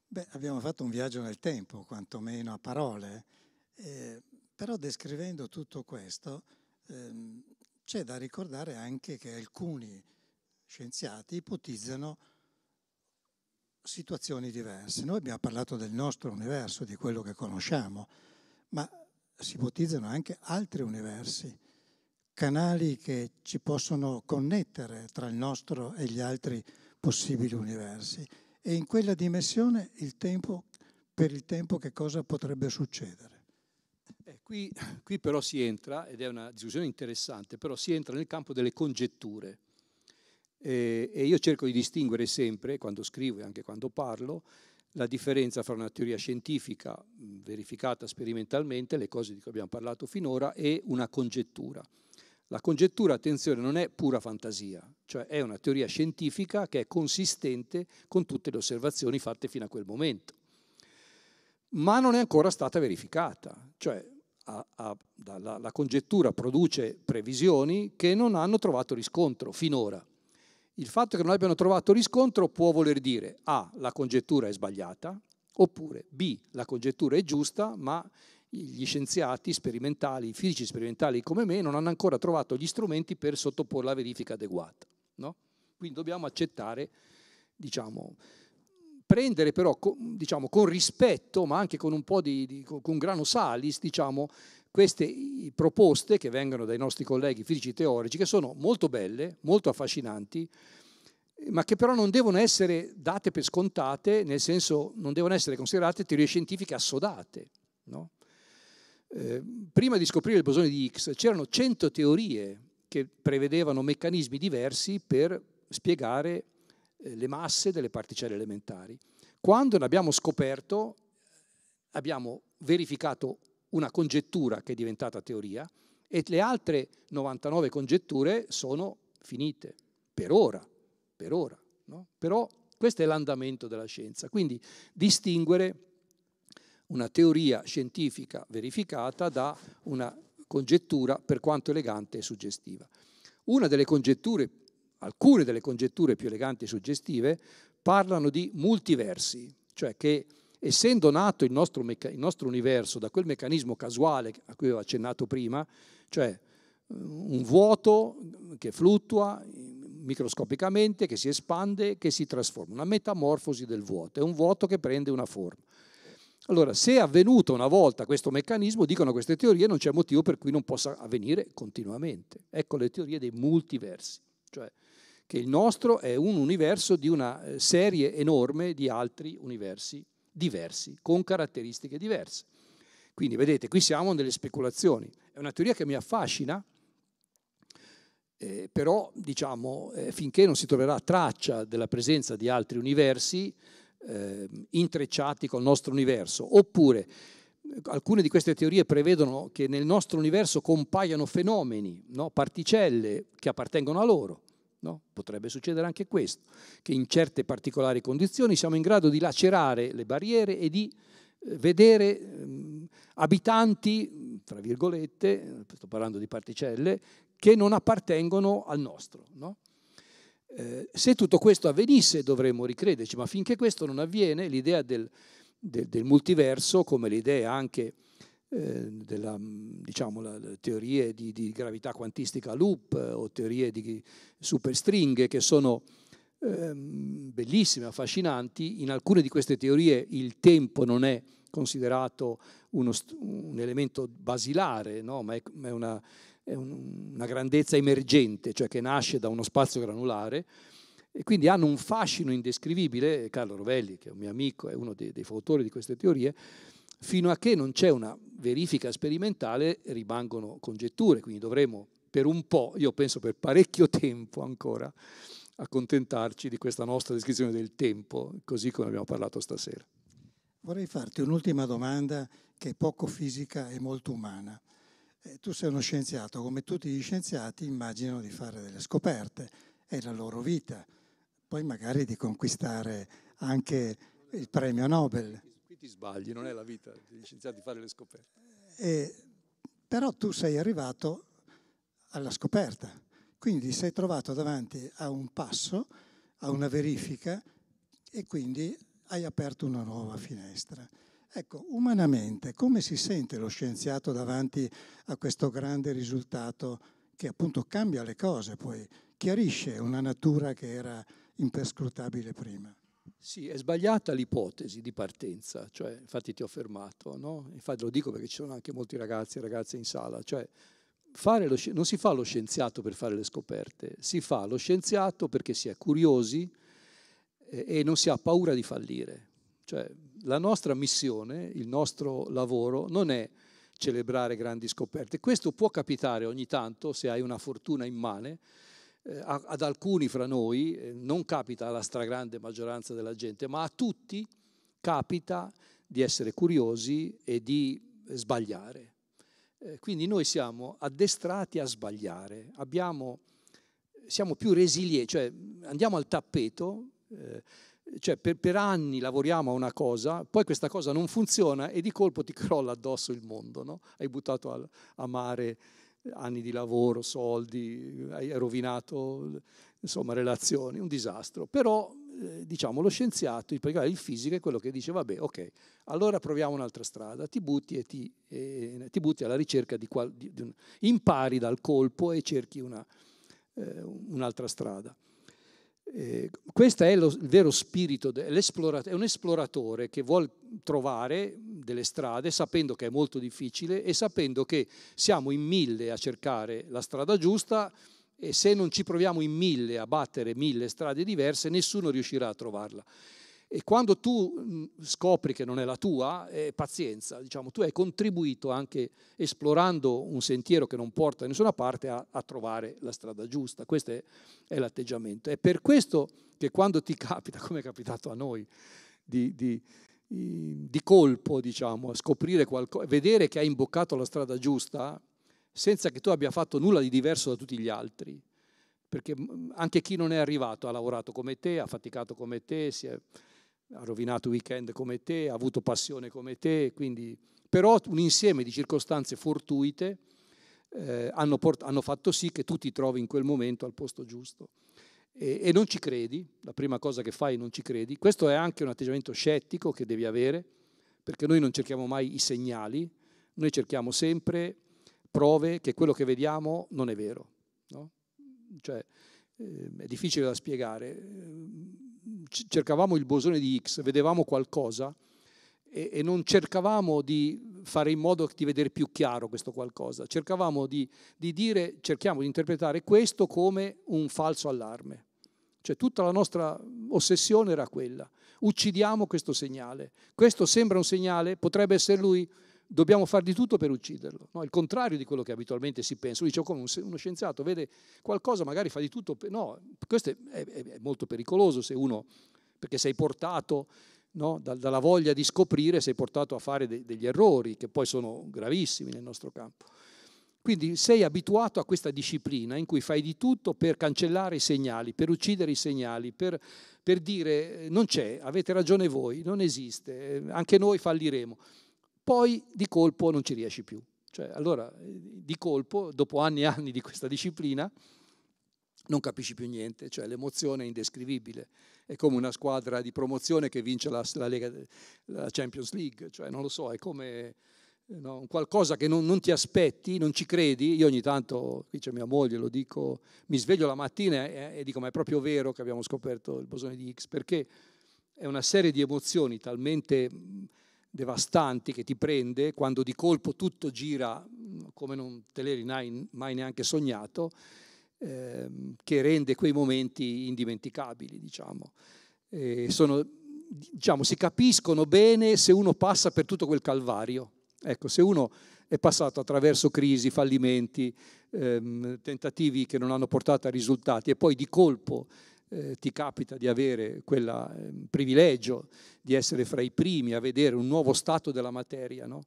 Beh, abbiamo fatto un viaggio nel tempo, quantomeno a parole. Eh, però descrivendo tutto questo ehm, c'è da ricordare anche che alcuni scienziati ipotizzano situazioni diverse. Noi abbiamo parlato del nostro universo, di quello che conosciamo, ma si ipotizzano anche altri universi, canali che ci possono connettere tra il nostro e gli altri possibili universi. E in quella dimensione il tempo, per il tempo che cosa potrebbe succedere? Eh, qui, (clears throat) qui però si entra, ed è una discussione interessante, però si entra nel campo delle congetture. Eh, e io cerco di distinguere sempre, quando scrivo e anche quando parlo, la differenza fra una teoria scientifica verificata sperimentalmente, le cose di cui abbiamo parlato finora, e una congettura. La congettura, attenzione, non è pura fantasia, cioè è una teoria scientifica che è consistente con tutte le osservazioni fatte fino a quel momento, ma non è ancora stata verificata, cioè a, a, la, la congettura produce previsioni che non hanno trovato riscontro finora. Il fatto che non abbiano trovato riscontro può voler dire A, la congettura è sbagliata, oppure B, la congettura è giusta, ma gli scienziati sperimentali, i fisici sperimentali come me, non hanno ancora trovato gli strumenti per sottoporla a verifica adeguata. No? Quindi dobbiamo accettare, diciamo, prendere però con, diciamo, con rispetto, ma anche con un po' di, di con grano salis, diciamo, queste proposte che vengono dai nostri colleghi fisici teorici, che sono molto belle, molto affascinanti, ma che però non devono essere date per scontate, nel senso non devono essere considerate teorie scientifiche assodate. No? Eh, prima di scoprire il bosone di Higgs c'erano 100 teorie che prevedevano meccanismi diversi per spiegare eh, le masse delle particelle elementari. Quando ne abbiamo scoperto, abbiamo verificato una congettura che è diventata teoria e le altre 99 congetture sono finite, per ora, per ora. No? Però questo è l'andamento della scienza, quindi distinguere una teoria scientifica verificata da una congettura per quanto elegante e suggestiva. Una delle congetture alcune delle congetture più eleganti e suggestive parlano di multiversi, cioè che essendo nato il nostro, meca- il nostro universo da quel meccanismo casuale a cui avevo accennato prima, cioè eh, un vuoto che fluttua microscopicamente, che si espande, che si trasforma, una metamorfosi del vuoto, è un vuoto che prende una forma. Allora, se è avvenuto una volta questo meccanismo, dicono queste teorie, non c'è motivo per cui non possa avvenire continuamente. Ecco le teorie dei multiversi, cioè che il nostro è un universo di una eh, serie enorme di altri universi diversi, con caratteristiche diverse. Quindi vedete, qui siamo nelle speculazioni. È una teoria che mi affascina, eh, però diciamo, eh, finché non si troverà traccia della presenza di altri universi eh, intrecciati col nostro universo, oppure eh, alcune di queste teorie prevedono che nel nostro universo compaiano fenomeni, no? particelle che appartengono a loro No? Potrebbe succedere anche questo, che in certe particolari condizioni siamo in grado di lacerare le barriere e di eh, vedere ehm, abitanti, tra virgolette, sto parlando di particelle, che non appartengono al nostro. No? Eh, se tutto questo avvenisse dovremmo ricrederci, ma finché questo non avviene l'idea del, del, del multiverso, come l'idea anche Ehm, della, mm, diciamo, la, teorie di, di, gravità quantistica loop eh, o teorie di superstringhe che sono ehm, bellissime, affascinanti. In alcune di queste teorie il tempo non è considerato uno, un elemento basilare, no? ma è, ma è, una, è un, una grandezza emergente, cioè che nasce da uno spazio granulare. E quindi hanno un fascino indescrivibile, Carlo Rovelli, che è un mio amico, è uno dei, dei fautori di queste teorie, Fino a che non c'è una verifica sperimentale rimangono congetture, quindi dovremo per un po', io penso per parecchio (laughs) tempo ancora, accontentarci di questa nostra descrizione del tempo, così come abbiamo parlato stasera. Vorrei farti un'ultima domanda che è poco fisica e molto umana. Eh, tu sei uno scienziato, come tutti gli scienziati immaginano di fare delle scoperte, è la loro vita, poi magari di conquistare anche il premio Nobel ti sbagli, non è la vita degli scienziati fare le scoperte. E, eh, però tu sei arrivato alla scoperta, quindi sei trovato davanti a un passo, a una verifica e quindi hai aperto una nuova finestra. Ecco, umanamente, come si sente lo scienziato davanti a questo grande risultato che appunto cambia le cose, poi chiarisce una natura che era imperscrutabile prima? Sì, è sbagliata l'ipotesi di partenza, cioè, infatti ti ho fermato, no? infatti lo dico perché ci sono anche molti ragazzi e ragazze in sala, cioè, lo, non si fa lo scienziato per fare le scoperte, si fa lo scienziato perché si è curiosi e, eh, e non si ha paura di fallire. Cioè, la nostra missione, il nostro lavoro non è celebrare grandi scoperte, questo può capitare ogni tanto se hai una fortuna immane, eh, ad alcuni fra noi, eh, non capita alla stragrande maggioranza della gente, ma a tutti capita di essere curiosi e di eh, sbagliare. Quindi noi siamo addestrati a sbagliare, Abbiamo, siamo più resilienti, cioè mm, andiamo al tappeto, cioè per, per anni lavoriamo a una cosa, poi questa cosa non funziona e di colpo ti (laughs) crolla addosso il mondo, no? hai buttato al, a mare anni di lavoro, soldi, hai rovinato insomma, relazioni, un disastro. Però eh, diciamo, lo scienziato, il fisico è quello che dice, vabbè, ok, allora proviamo un'altra strada, ti butti, e ti, e, ti butti alla ricerca di, qual, di, di un, impari dal colpo e cerchi una, eh, un'altra strada. Eh, questo è lo, il vero spirito, è un esploratore che vuole trovare delle strade sapendo che è molto difficile e sapendo che siamo in mille a cercare la strada giusta e se non ci proviamo in mille a battere mille strade diverse nessuno riuscirà a trovarla. E quando tu scopri che non è la tua, è eh, pazienza, diciamo, tu hai contribuito anche esplorando un sentiero che non porta da nessuna parte a, a trovare la strada giusta. Questo è, è, l'atteggiamento. È per questo che quando ti (laughs) capita, come è capitato a noi, di, di, di colpo, diciamo, scoprire qualcosa, vedere che hai imboccato la strada giusta, senza che tu abbia fatto nulla di diverso da tutti gli altri, perché anche chi non è arrivato ha lavorato come te, ha faticato come te, si è ha rovinato weekend come te, ha avuto passione come te, quindi... però un insieme di circostanze fortuite eh, hanno, port- hanno, fatto sì che tu ti trovi in quel momento al posto giusto. E, e non ci credi, la prima cosa che fai non ci credi, questo è anche un atteggiamento scettico che devi avere, perché noi non cerchiamo mai i segnali, noi cerchiamo sempre prove che quello che vediamo non è vero. No? Cioè, eh, è difficile da spiegare cercavamo il bosone di X, vedevamo qualcosa e, e, non cercavamo di fare in modo di vedere più chiaro questo qualcosa, cercavamo di, di dire, cerchiamo di interpretare questo come un falso allarme. Cioè tutta la nostra ossessione era quella. Uccidiamo questo segnale. Questo sembra un segnale, potrebbe essere lui, dobbiamo fare di tutto per ucciderlo. No, il contrario di quello che abitualmente si pensa. Lui dice, oh, come uno scienziato vede qualcosa, magari fa di tutto. Per... No, questo è, è, è, molto pericoloso se uno, perché sei portato no, dalla voglia di scoprire, sei portato a fare de, degli errori, che poi sono gravissimi nel nostro campo. Quindi sei abituato a questa disciplina in cui fai di tutto per cancellare i segnali, per uccidere i segnali, per, per dire non c'è, avete ragione voi, non esiste, eh, anche noi falliremo poi di colpo non ci riesci più. Cioè, allora, eh, di colpo, dopo anni e anni di questa disciplina, non capisci più niente, cioè l'emozione è indescrivibile. È come una squadra di promozione che vince la, la, Lega, la Champions League, cioè non lo so, è come eh, no, qualcosa che non, non, ti aspetti, non ci credi. Io ogni tanto, qui c'è mia moglie, lo dico, mi sveglio la mattina e, e dico ma è proprio vero che abbiamo scoperto il bosone di Higgs, perché è una serie di emozioni talmente devastanti che ti prende quando di colpo tutto gira mm, come non te l'eri mai neanche sognato, ehm, che rende quei momenti indimenticabili, diciamo. Sono, diciamo, si capiscono bene se uno passa per tutto quel calvario. Ecco, se uno è passato attraverso crisi, fallimenti, ehm, tentativi che non hanno portato a risultati e poi di colpo eh, ti capita di avere quel eh, privilegio di essere fra i primi a vedere un nuovo stato della materia. No?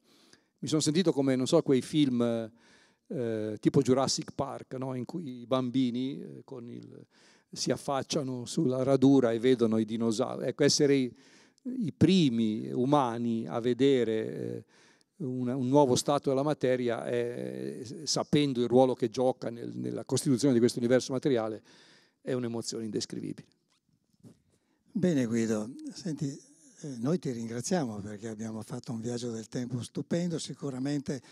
Mi sono sentito come, non so, quei film eh, tipo Jurassic Park, no? in cui i bambini eh, il, si affacciano sulla radura e vedono i dinosauri. Ecco, essere i, i primi umani a vedere eh, un, nuovo stato della materia, è, eh, sapendo il ruolo che gioca nel, nella costituzione di questo universo materiale, è un'emozione indescrivibile. Bene Guido, senti, eh, noi ti ringraziamo perché abbiamo fatto un viaggio del tempo stupendo, sicuramente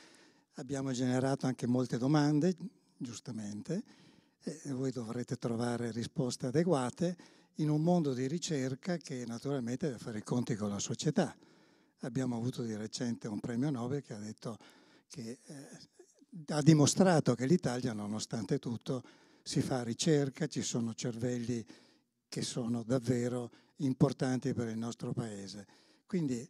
abbiamo generato anche molte domande, giustamente, e voi dovrete trovare risposte adeguate in un mondo di ricerca che naturalmente deve fare i conti con la società. Abbiamo avuto di recente un premio Nobel che ha detto che eh, ha dimostrato che l'Italia, nonostante tutto, si fa ricerca, ci sono cervelli che sono davvero importanti per il nostro Paese. Quindi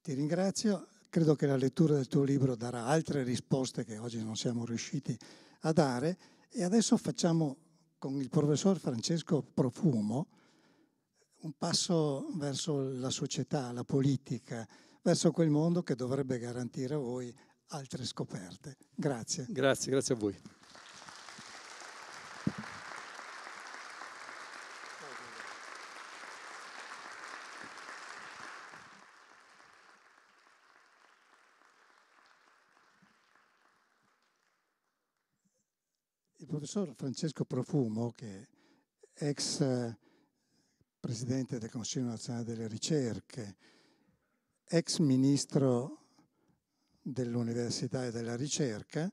ti ringrazio, credo che la lettura del tuo libro darà altre risposte che oggi non siamo riusciti a dare e adesso facciamo con il professor Francesco Profumo un passo verso la società, la politica, verso quel mondo che dovrebbe garantire a voi altre scoperte. Grazie. Grazie, grazie a voi. professor Francesco Profumo, che è ex eh, presidente del Consiglio nazionale delle ricerche, ex ministro dell'università e della ricerca,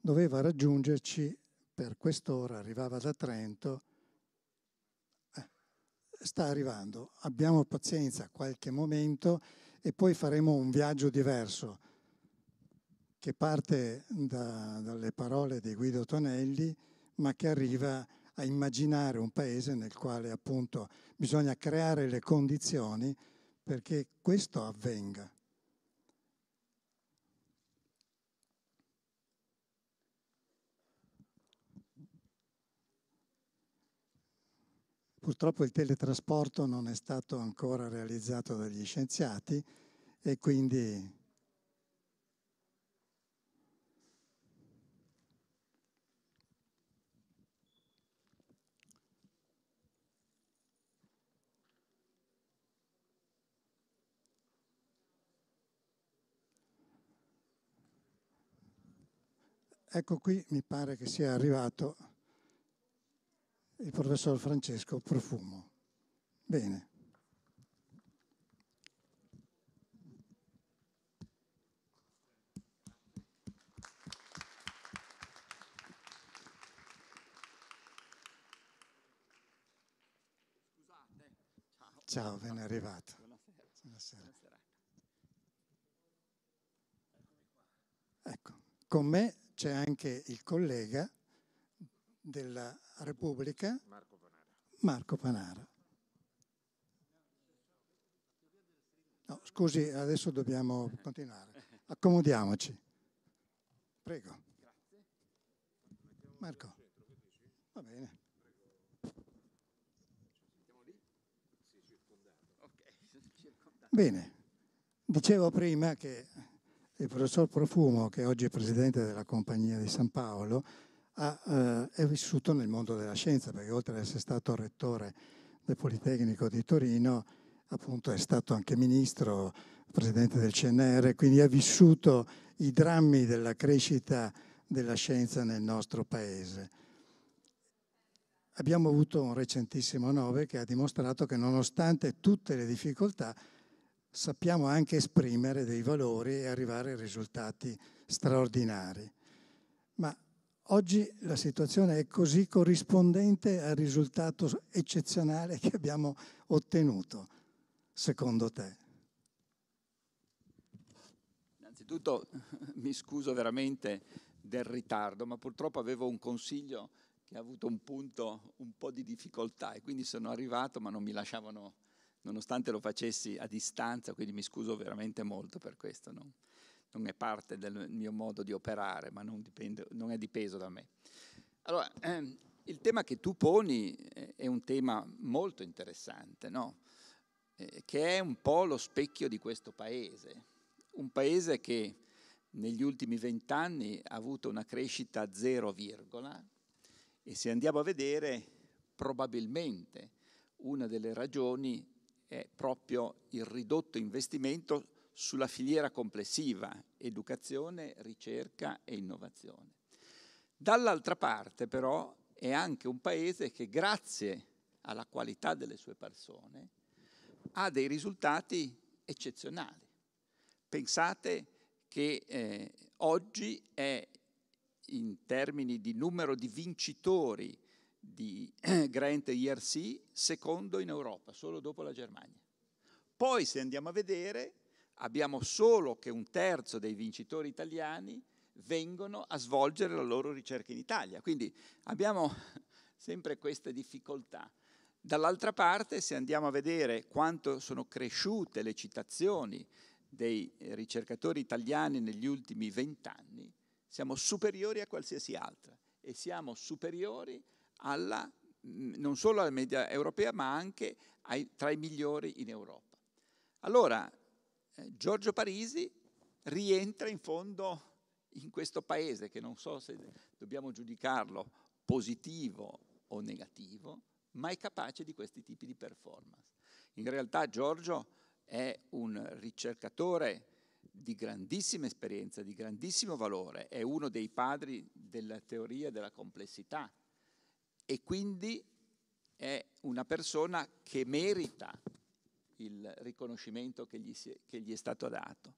doveva raggiungerci per quest'ora, arrivava da Trento, eh, sta arrivando, abbiamo pazienza qualche momento e poi faremo un viaggio diverso che parte da, dalle parole di Guido Tonelli, ma che arriva a immaginare un paese nel quale appunto bisogna creare le condizioni perché questo avvenga. Purtroppo il teletrasporto non è stato ancora realizzato dagli scienziati e quindi Ecco qui mi pare che sia arrivato il professor Francesco Profumo. Bene. Ciao, ben arrivato. Buonasera. Buonasera. Buonasera. Ecco, con me c'è anche il collega della Repubblica, Marco Panara. Marco Panara. No, scusi, adesso dobbiamo continuare. Accomodiamoci. Prego. Marco. Va bene. Bene, dicevo prima che il professor Profumo, che oggi è presidente della Compagnia di San Paolo, ha, eh, è vissuto nel mondo della scienza, perché oltre ad essere stato rettore del Politecnico di Torino, appunto è stato anche ministro, presidente del CNR, quindi ha vissuto i drammi della crescita della scienza nel nostro paese. Abbiamo avuto un recentissimo Nobel che ha dimostrato che nonostante tutte le difficoltà sappiamo anche esprimere dei valori e arrivare a risultati straordinari. Ma oggi la situazione è così corrispondente al risultato eccezionale che abbiamo ottenuto, secondo te? Innanzitutto (laughs) mi scuso veramente del ritardo, ma purtroppo avevo un consiglio che ha avuto un punto un po' di difficoltà e quindi sono arrivato ma non mi lasciavano nonostante lo facessi a distanza, quindi mi scuso veramente molto per questo, non, non è parte del mio modo di operare, ma non, dipende, non è dipeso da me. Allora, ehm, il tema che tu poni eh, è un tema molto interessante, no? eh, che è un po' lo specchio di questo paese, un paese che negli ultimi vent'anni ha avuto una crescita zero virgola e se andiamo a vedere probabilmente una delle ragioni è proprio il ridotto investimento sulla filiera complessiva, educazione, ricerca e innovazione. Dall'altra parte però è anche un paese che grazie alla qualità delle sue persone ha dei risultati eccezionali. Pensate che eh, oggi è in termini di numero di vincitori di (clears throat) Grant IRC, secondo in Europa, solo dopo la Germania. Poi, se andiamo a vedere, abbiamo solo che un terzo dei vincitori italiani vengono a svolgere la loro ricerca in Italia. Quindi abbiamo (laughs) sempre queste difficoltà. Dall'altra parte, se andiamo a vedere quanto sono cresciute le citazioni dei ricercatori italiani negli ultimi vent'anni, siamo superiori a qualsiasi altra e siamo superiori alla, mm, non solo alla media europea, ma anche ai, tra i migliori in Europa. Allora, eh, Giorgio Parisi rientra in fondo in questo paese, che non so se dobbiamo giudicarlo positivo o negativo, ma è capace di questi tipi di performance. In realtà Giorgio è un ricercatore di grandissima esperienza, di grandissimo valore, è uno dei padri della teoria della complessità, e quindi è una persona che merita il riconoscimento che gli, è, che gli è stato dato.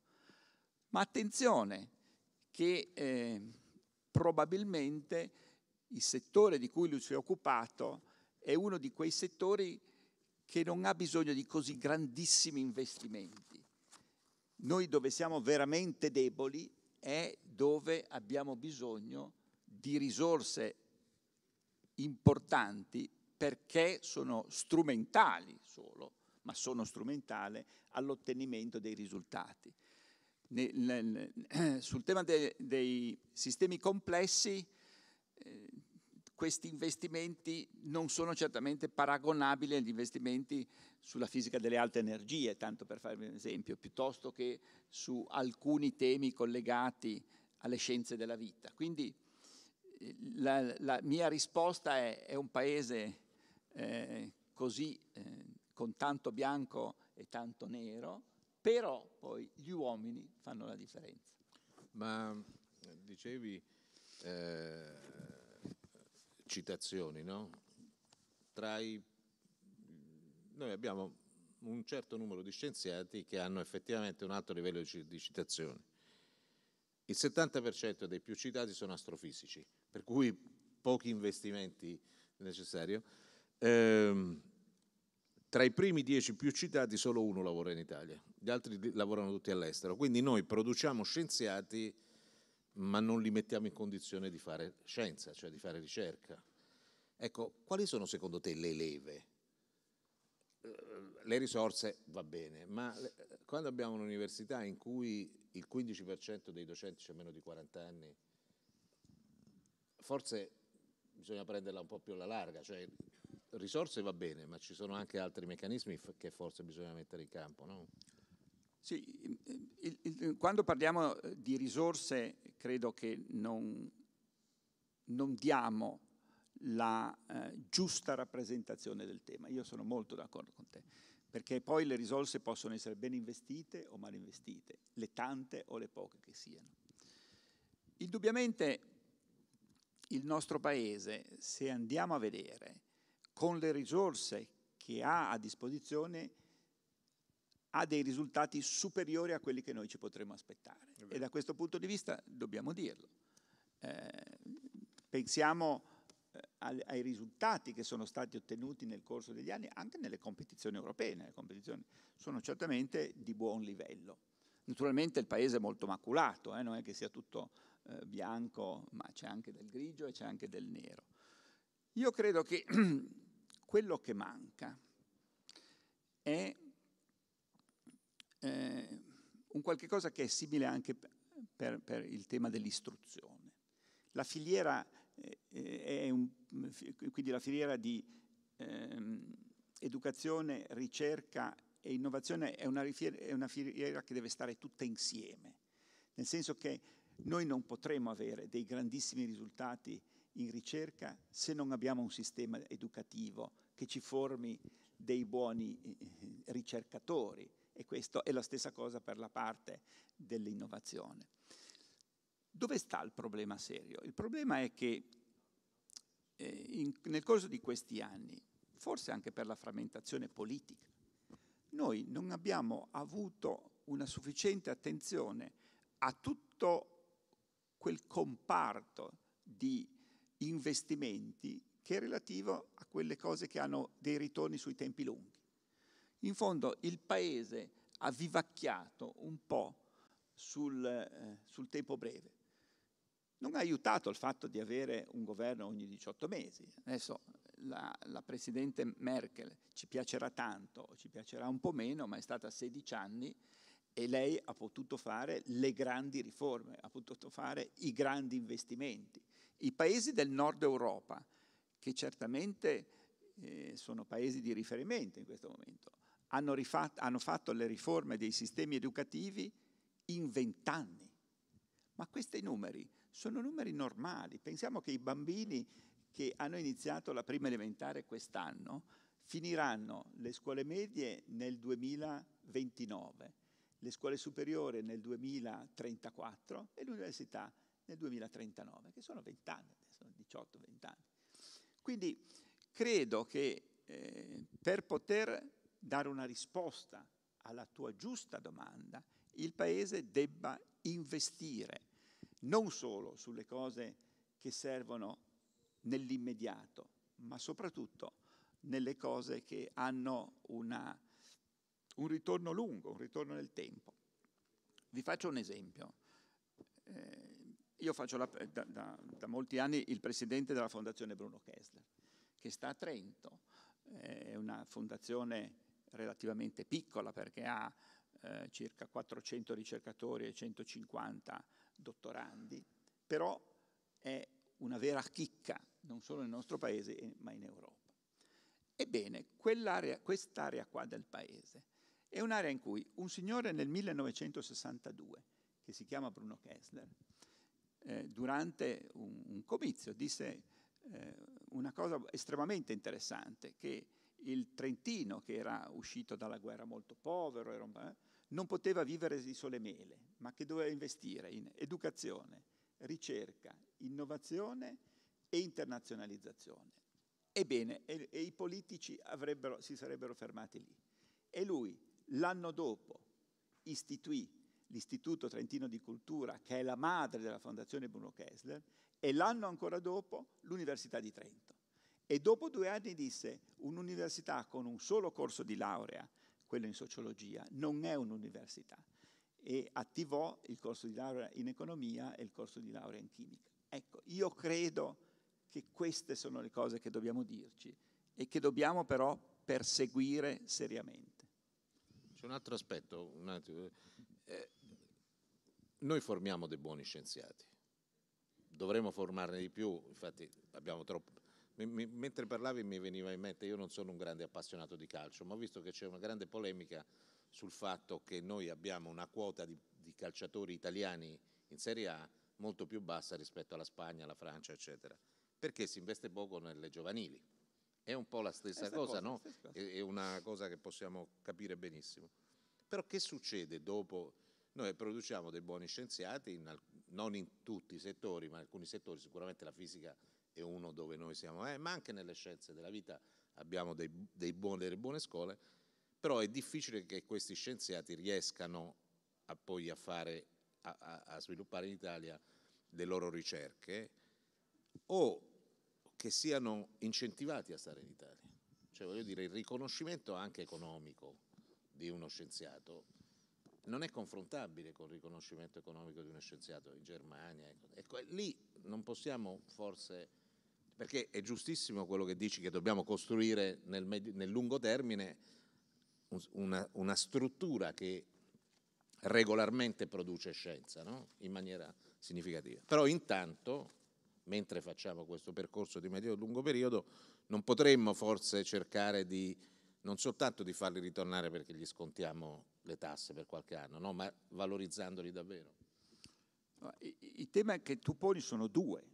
Ma attenzione che eh, probabilmente il settore di cui lui si è occupato è uno di quei settori che non ha bisogno di così grandissimi investimenti. Noi dove siamo veramente deboli è dove abbiamo bisogno di risorse importanti perché sono strumentali solo, ma sono strumentali all'ottenimento dei risultati. (clears throat) Sul tema dei, dei sistemi complessi, eh, questi investimenti non sono certamente paragonabili agli investimenti sulla fisica delle alte energie, tanto per farvi un esempio, piuttosto che su alcuni temi collegati alle scienze della vita. Quindi la, la mia risposta è, è un paese eh, così, eh, con tanto bianco e tanto nero, però poi gli uomini fanno la differenza. Ma dicevi eh, citazioni, no? Tra i, noi abbiamo un certo numero di scienziati che hanno effettivamente un alto livello di, di citazioni. Il 70% dei più citati sono astrofisici per cui pochi investimenti necessari. Eh, tra i primi dieci più citati solo uno lavora in Italia, gli altri lavorano tutti all'estero, quindi noi produciamo scienziati ma non li mettiamo in condizione di fare scienza, cioè di fare ricerca. Ecco, quali sono secondo te le leve? Eh, le risorse va bene, ma quando abbiamo un'università in cui il 15% dei docenti ha meno di 40 anni, forse bisogna prenderla un po' più alla larga, cioè risorse va bene, ma ci sono anche altri meccanismi che forse bisogna mettere in campo, no? Sì, il, il, quando parliamo eh, di risorse credo che non, non diamo la eh, giusta rappresentazione del tema. Io sono molto d'accordo con te, perché poi le risorse possono essere ben investite o mal investite, le tante o le poche che siano. Indubbiamente il nostro paese, se andiamo a vedere, con le risorse che ha a disposizione, ha dei risultati superiori a quelli che noi ci potremmo aspettare. E da questo punto di vista dobbiamo dirlo. Eh, pensiamo eh, ai risultati che sono stati ottenuti nel corso degli anni anche nelle competizioni europee, nelle competizioni sono certamente di buon livello. Naturalmente il paese è molto maculato, eh, non è che sia tutto eh, bianco, ma c'è anche del grigio e c'è anche del nero. Io credo che (clears throat) quello che manca è eh, un qualche cosa che è simile anche per, per il tema dell'istruzione. La filiera, eh, eh un, quindi la filiera di ehm, educazione, ricerca e innovazione è una, è una filiera che deve stare tutta insieme, nel senso che noi non potremo avere dei grandissimi risultati in ricerca se non abbiamo un sistema educativo che ci formi dei buoni eh, ricercatori e questa è la stessa cosa per la parte dell'innovazione. Dove sta il problema serio? Il problema è che eh, in, nel corso di questi anni, forse anche per la frammentazione politica, noi non abbiamo avuto una sufficiente attenzione a tutto quel comparto di investimenti che è relativo a quelle cose che hanno dei ritorni sui tempi lunghi. In fondo il Paese ha vivacchiato un po' sul, eh, sul tempo breve. Non ha aiutato il fatto di avere un governo ogni 18 mesi. Adesso la, la, Presidente Merkel ci piacerà tanto, ci piacerà un po' meno, ma è stata 16 anni e lei ha potuto fare le grandi riforme, ha potuto fare i grandi investimenti. I paesi del nord Europa, che certamente eh, sono paesi di riferimento in questo momento, hanno, rifatto, hanno fatto le riforme dei sistemi educativi in vent'anni. Ma questi numeri sono numeri normali. Pensiamo che i bambini che hanno iniziato la prima elementare quest'anno finiranno le scuole medie nel 2029 le scuole superiori nel 2034 e l'università nel 2039, che sono 20 anni, sono 18-20 anni. Quindi credo che eh, per poter dare una risposta alla tua giusta domanda, il Paese debba investire non solo sulle cose che servono nell'immediato, ma soprattutto nelle cose che hanno una un ritorno lungo, un ritorno nel tempo. Vi faccio un esempio. Eh, io faccio la, da, da, da, molti anni il presidente della Fondazione Bruno Kessler, che sta a Trento, è una fondazione relativamente piccola perché ha eh, circa 400 ricercatori e 150 dottorandi, però è una vera chicca, non solo nel nostro paese eh, ma in Europa. Ebbene, quest'area qua del paese è un'area in cui un signore nel 1962, che si chiama Bruno Kessler, eh, durante un, un, comizio disse eh, una cosa estremamente interessante, che il Trentino, che era uscito dalla guerra molto povero, un, eh, non poteva vivere di sole mele, ma che doveva investire in educazione, ricerca, innovazione e internazionalizzazione. Ebbene, e, e i politici si sarebbero fermati lì. E lui, L'anno dopo istituì l'Istituto Trentino di Cultura, che è la madre della Fondazione Bruno Kessler, e l'anno ancora dopo l'Università di Trento. E dopo due anni disse un'università con un solo corso di laurea, quello in sociologia, non è un'università. E attivò il corso di laurea in economia e il corso di laurea in chimica. Ecco, io credo che queste sono le cose che dobbiamo dirci e che dobbiamo però perseguire seriamente. C'è un altro aspetto, un attimo. Eh, noi formiamo dei buoni scienziati, dovremmo formarne di più, infatti abbiamo troppo... Mi, mi, mentre parlavi mi veniva in mente, io non sono un grande appassionato di calcio, ma ho visto che c'è una grande polemica sul fatto che noi abbiamo una quota di, di calciatori italiani in Serie A molto più bassa rispetto alla Spagna, alla Francia, eccetera, perché si investe poco nelle giovanili è un po' la stessa, stessa cosa, cosa, no? Stessa cosa. È una cosa che possiamo capire benissimo. Però che succede dopo? Noi produciamo dei buoni scienziati, in non in tutti i settori, ma in alcuni settori, sicuramente la fisica è uno dove noi siamo, eh, ma anche nelle scienze della vita abbiamo dei, dei buoni, delle buone scuole, però è difficile che questi scienziati riescano a poi a, fare, a, a sviluppare in Italia le loro ricerche o che siano incentivati a stare in Italia. Cioè voglio dire, il riconoscimento anche economico di uno scienziato non è confrontabile con il riconoscimento economico di uno scienziato in Germania. Ecco, lì non possiamo forse, perché è giustissimo quello che dici che dobbiamo costruire nel, nel lungo termine una, una, struttura che regolarmente produce scienza no? in maniera significativa. Però intanto mentre facciamo questo percorso di medio e lungo periodo, non potremmo forse cercare di non soltanto di farli ritornare perché gli scontiamo le tasse per qualche anno, no? ma valorizzandoli davvero. Il tema che tu poni sono due.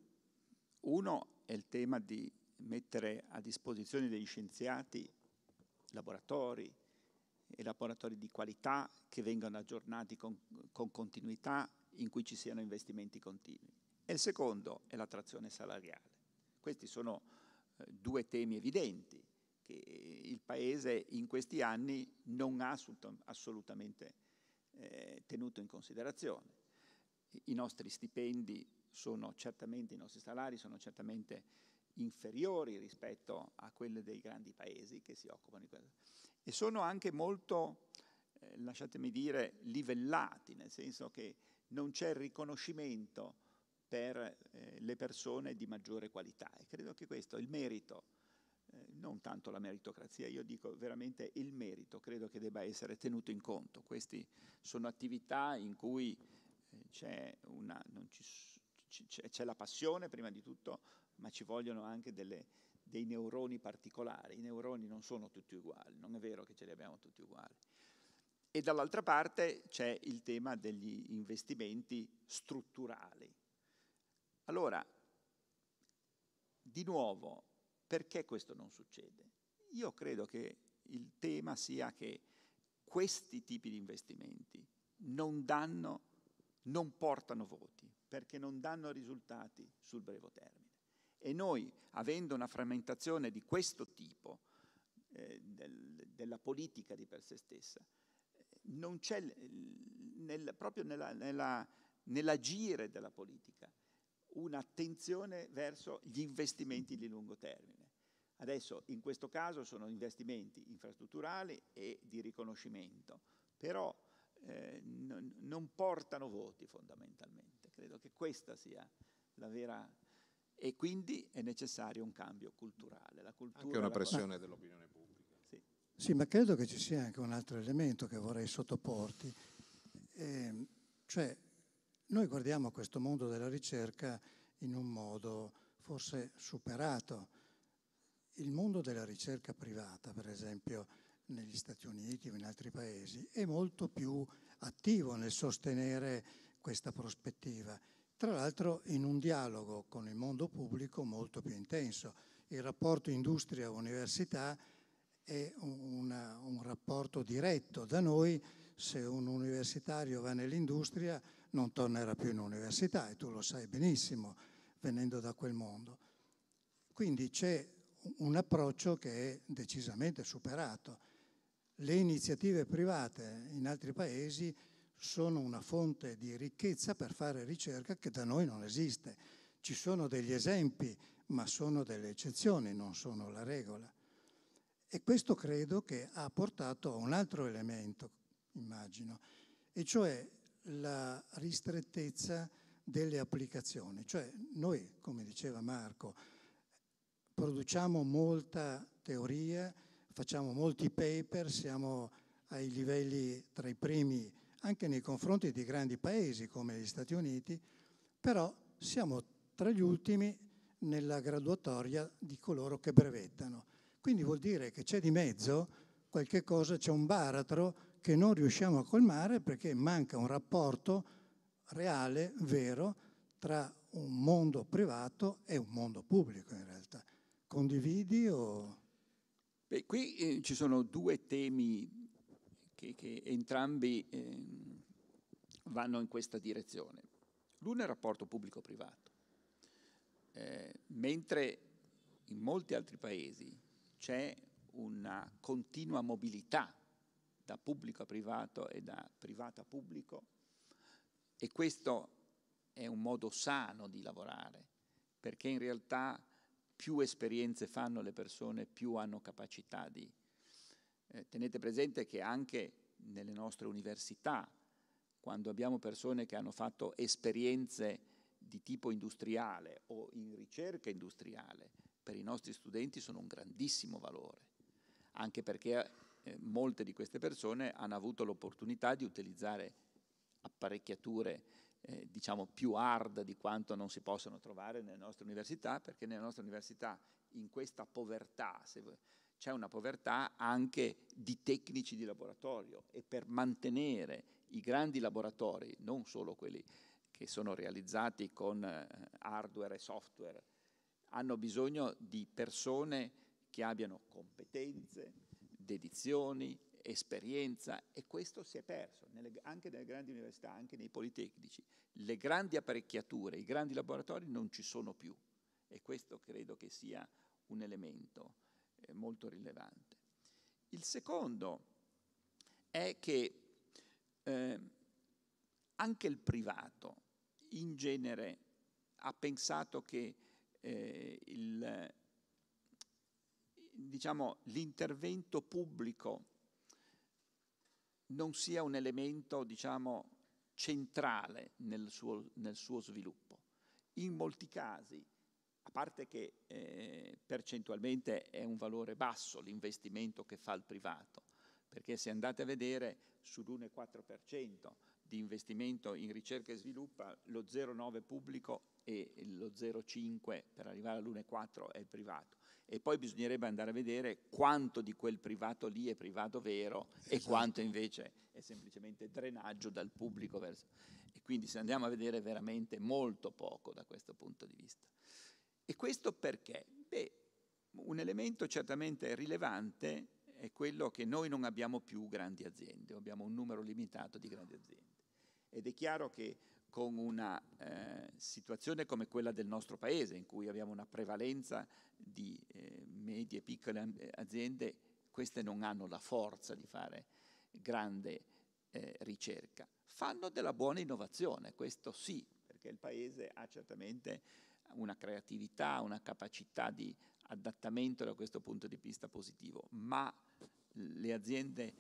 Uno è il tema di mettere a disposizione degli scienziati laboratori e laboratori di qualità che vengano aggiornati con, con continuità in cui ci siano investimenti continui e il secondo è la trazione salariale. Questi sono eh, due temi evidenti che il Paese in questi anni non ha assolutamente eh, tenuto in considerazione. I nostri stipendi sono certamente, i nostri salari sono certamente inferiori rispetto a quelli dei grandi paesi che si occupano di questo e sono anche molto, eh, lasciatemi dire, livellati, nel senso che non c'è il riconoscimento per eh, le persone di maggiore qualità. E credo che questo, il merito, eh, non tanto la meritocrazia, io dico veramente il merito, credo che debba essere tenuto in conto. Queste sono attività in cui eh, c'è, una, ci, c'è, c'è la passione prima di tutto, ma ci vogliono anche delle, dei neuroni particolari. I neuroni non sono tutti uguali, non è vero che ce li abbiamo tutti uguali. E dall'altra parte c'è il tema degli investimenti strutturali, allora, di nuovo, perché questo non succede? Io credo che il tema sia che questi tipi di investimenti non danno, non portano voti, perché non danno risultati sul breve termine. E noi, avendo una frammentazione di questo tipo eh, del, della politica di per sé stessa, non c'è nel, proprio nella, nella, nell'agire della politica un'attenzione verso gli investimenti di lungo termine. Adesso in questo caso sono investimenti infrastrutturali e di riconoscimento, però eh, non, non portano voti fondamentalmente. Credo che questa sia la vera... E quindi è necessario un cambio culturale. La cultura, anche una pressione la... dell'opinione pubblica. Sì. sì. ma credo che ci sia anche un altro elemento che vorrei sottoporti. Eh, cioè, noi guardiamo questo mondo della ricerca in un modo forse superato. Il mondo della ricerca privata, per esempio, negli Stati Uniti o in altri paesi, è molto più attivo nel sostenere questa prospettiva. Tra l'altro in un dialogo con il mondo pubblico molto più intenso. Il rapporto industria-università è una, un rapporto diretto. Da noi se un universitario va nell'industria non tornerà più in università e tu lo sai benissimo venendo da quel mondo. Quindi c'è un approccio che è decisamente superato. Le iniziative private in altri paesi sono una fonte di ricchezza per fare ricerca che da noi non esiste. Ci sono degli esempi, ma sono delle eccezioni, non sono la regola. E questo credo che ha portato a un altro elemento, immagino, e cioè la ristrettezza delle applicazioni. Cioè noi, come diceva Marco, produciamo molta teoria, facciamo molti paper, siamo ai livelli tra i primi anche nei confronti di grandi paesi come gli Stati Uniti, però siamo tra gli ultimi nella graduatoria di coloro che brevettano. Quindi vuol dire che c'è di mezzo qualche cosa, c'è un baratro che non riusciamo a colmare perché manca un rapporto reale, vero, tra un mondo privato e un mondo pubblico in realtà. Condividi o... Beh, qui eh, ci sono due temi che, che entrambi eh, vanno in questa direzione. L'uno è il rapporto pubblico-privato. Eh, mentre in molti altri paesi c'è una continua mobilità da pubblico a privato e da privato a pubblico e questo è un modo sano di lavorare perché in realtà più esperienze fanno le persone più hanno capacità di... Eh, tenete presente che anche nelle nostre università quando abbiamo persone che hanno fatto esperienze di tipo industriale o in ricerca industriale per i nostri studenti sono un grandissimo valore, anche perché eh, molte di queste persone hanno avuto l'opportunità di utilizzare apparecchiature eh, diciamo più hard di quanto non si possono trovare nelle nostre università, perché nelle nostre università in questa povertà, se vuoi, c'è una povertà anche di tecnici di laboratorio e per mantenere i grandi laboratori, non solo quelli che sono realizzati con eh, hardware e software, hanno bisogno di persone che abbiano competenze, dedizioni, esperienza e questo si è perso nelle, anche nelle grandi università, anche nei politecnici. Le grandi apparecchiature, i grandi laboratori non ci sono più e questo credo che sia un elemento eh, molto rilevante. Il secondo è che eh, anche il privato in genere ha pensato che eh, il, diciamo, l'intervento pubblico non sia un elemento diciamo, centrale nel suo, nel suo, sviluppo. In molti casi, a parte che eh, percentualmente è un valore basso l'investimento che fa il privato, perché se andate a vedere sull'1,4% di investimento in ricerca e sviluppo, lo 0,9 pubblico e lo 0,5 per arrivare all'1,4 è privato e poi bisognerebbe andare a vedere quanto di quel privato lì è privato vero esatto. e quanto invece è semplicemente drenaggio dal pubblico verso... E quindi se andiamo a vedere veramente molto poco da questo punto di vista. E questo perché? Beh, un elemento certamente rilevante è quello che noi non abbiamo più grandi aziende, abbiamo un numero limitato di grandi aziende. Ed è chiaro che con una eh, situazione come quella del nostro paese, in cui abbiamo una prevalenza di eh, medie e piccole eh, aziende, queste non hanno la forza di fare grande eh, ricerca. Fanno della buona innovazione, questo sì, perché il paese ha certamente una creatività, una capacità di adattamento da questo punto di vista positivo, ma le aziende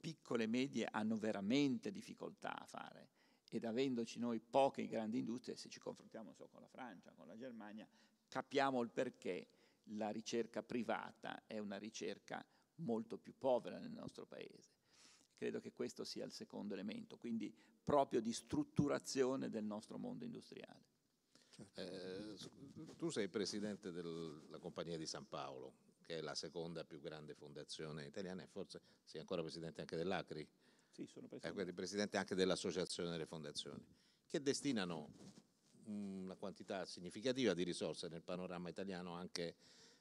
piccole e medie hanno veramente difficoltà a fare ed avendoci noi poche grandi industrie, se ci confrontiamo so, con la Francia, con la Germania, capiamo il perché la ricerca privata è una ricerca molto più povera nel nostro paese. Credo che questo sia il secondo elemento, quindi proprio di strutturazione del nostro mondo industriale. Certo. Eh, tu sei presidente della Compagnia di San Paolo, che è la seconda più grande fondazione italiana e forse sei ancora presidente anche dell'Acri. Sì, sono eh, presidente. presidente anche dell'Associazione delle Fondazioni, che destinano una quantità significativa di risorse nel panorama italiano anche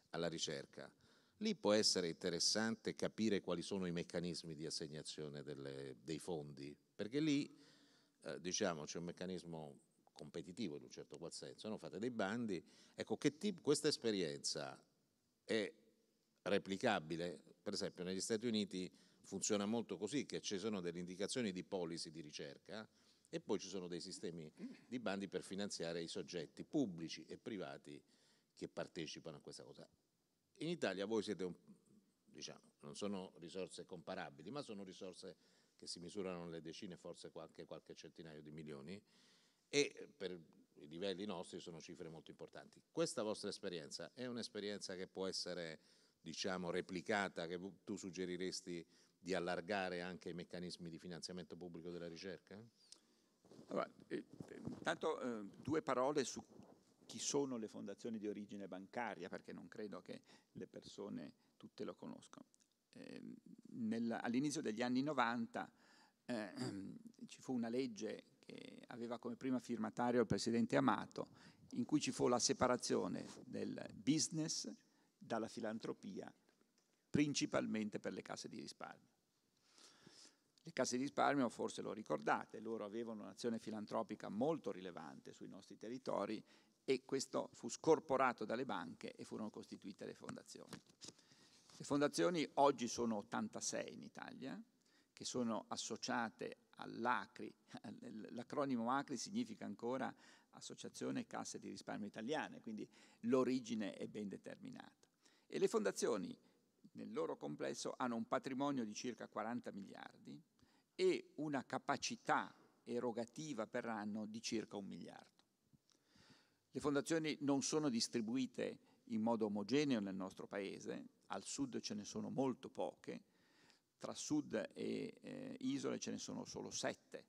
alla ricerca. Lì può essere interessante capire quali sono i meccanismi di assegnazione delle, dei fondi, perché lì eh, diciamo, c'è un meccanismo competitivo in un certo qual senso, no? fate dei bandi. Ecco, che tipo, questa esperienza è replicabile? Per esempio negli Stati Uniti funziona molto così, che ci sono delle indicazioni di policy di ricerca e poi ci sono dei sistemi di bandi per finanziare i soggetti pubblici e privati che partecipano a questa cosa. In Italia voi siete un, diciamo, non sono risorse comparabili, ma sono risorse che si misurano nelle decine, forse qualche, qualche centinaio di milioni e per i livelli nostri sono cifre molto importanti. Questa vostra esperienza è un'esperienza che può essere diciamo replicata, che tu suggeriresti di allargare anche i meccanismi di finanziamento pubblico della ricerca? Allora, eh, intanto eh, due parole su chi sono le fondazioni di origine bancaria, perché non credo che le persone tutte lo conoscono. Eh, all'inizio degli anni 90 ehm, ci fu una legge che aveva come prima firmatario il presidente Amato, in cui ci fu la separazione del business dalla filantropia, principalmente per le casse di risparmio. Le casse di risparmio, forse lo ricordate, loro avevano un'azione filantropica molto rilevante sui nostri territori e questo fu scorporato dalle banche e furono costituite le fondazioni. Le fondazioni oggi sono 86 in Italia, che sono associate all'ACRI. L'acronimo ACRI significa ancora Associazione Casse di Risparmio Italiane, quindi l'origine è ben determinata. E le fondazioni nel loro complesso hanno un patrimonio di circa 40 miliardi e una capacità erogativa per anno di circa un miliardo. Le fondazioni non sono distribuite in modo omogeneo nel nostro paese, al sud ce ne sono molto poche, tra sud e eh, isole ce ne sono solo sette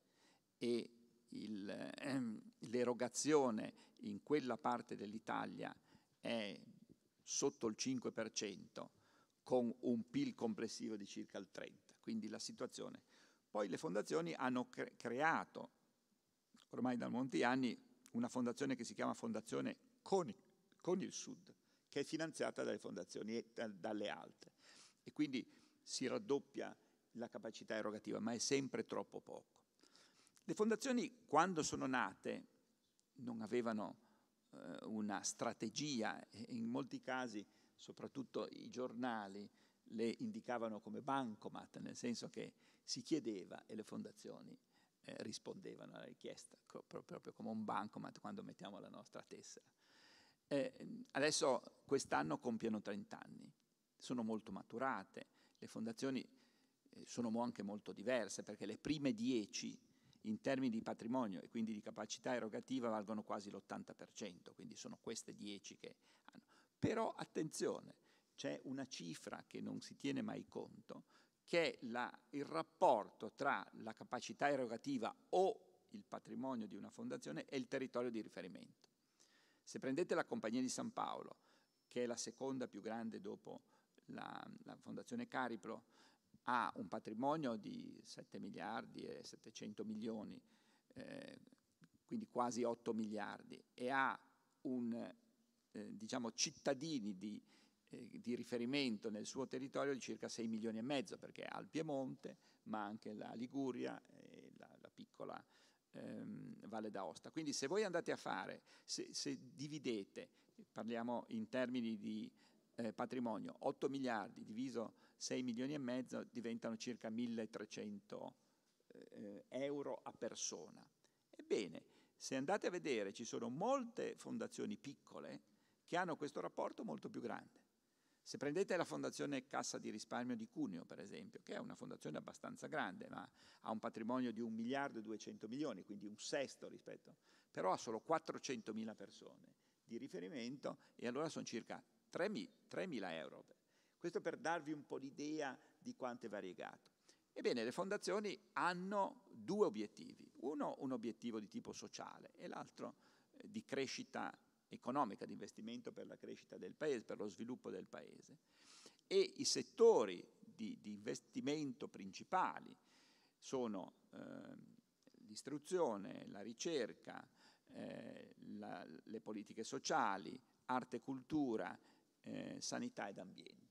e ehm, l'erogazione ehm, in quella parte dell'Italia è sotto il 5%, con un PIL complessivo di circa il 30, quindi la situazione. Poi le fondazioni hanno creato, ormai da molti anni, una fondazione che si chiama Fondazione con, con il Sud, che è finanziata dalle fondazioni e da, dalle altre. E quindi si raddoppia la capacità erogativa, ma è sempre troppo poco. Le fondazioni, quando sono nate, non avevano eh, una strategia, in molti casi soprattutto i giornali le indicavano come bancomat, nel senso che si chiedeva e le fondazioni eh, rispondevano alla richiesta, co- proprio come un bancomat quando mettiamo la nostra tessera. Eh, adesso quest'anno compiono 30 anni, sono molto maturate, le fondazioni eh, sono anche molto diverse perché le prime 10 in termini di patrimonio e quindi di capacità erogativa valgono quasi l'80%, quindi sono queste 10 che hanno. Però attenzione, c'è una cifra che non si tiene mai conto, che è la, il rapporto tra la capacità erogativa o il patrimonio di una fondazione e il territorio di riferimento. Se prendete la Compagnia di San Paolo, che è la seconda più grande dopo la, la Fondazione Cariplo, ha un patrimonio di 7 miliardi e 700 milioni, eh, quindi quasi 8 miliardi, e ha un eh, diciamo, cittadini di, eh, di, riferimento nel suo territorio di circa 6 milioni e mezzo, perché ha il Piemonte, ma anche la Liguria e la, la piccola ehm, Valle d'Aosta. Quindi se voi andate a fare, se, se dividete, parliamo in termini di eh, patrimonio, 8 miliardi diviso 6 milioni e mezzo diventano circa 1300 eh, eh, euro a persona. Ebbene, se andate a vedere, ci sono molte fondazioni piccole che hanno questo rapporto molto più grande. Se prendete la Fondazione Cassa di risparmio di Cuneo, per esempio, che è una fondazione abbastanza grande, ma ha un patrimonio di 1 miliardo e 200 milioni, quindi un sesto rispetto, però ha solo 400 mila persone di riferimento e allora sono circa 3 mila euro. Questo per darvi un po' l'idea di quanto è variegato. Ebbene, le fondazioni hanno due obiettivi. Uno un obiettivo di tipo sociale e l'altro eh, di crescita economica di investimento per la crescita del paese, per lo sviluppo del paese, e i settori di, di investimento principali sono eh, l'istruzione, la ricerca, eh, la, le politiche sociali, arte e cultura, eh, sanità ed ambiente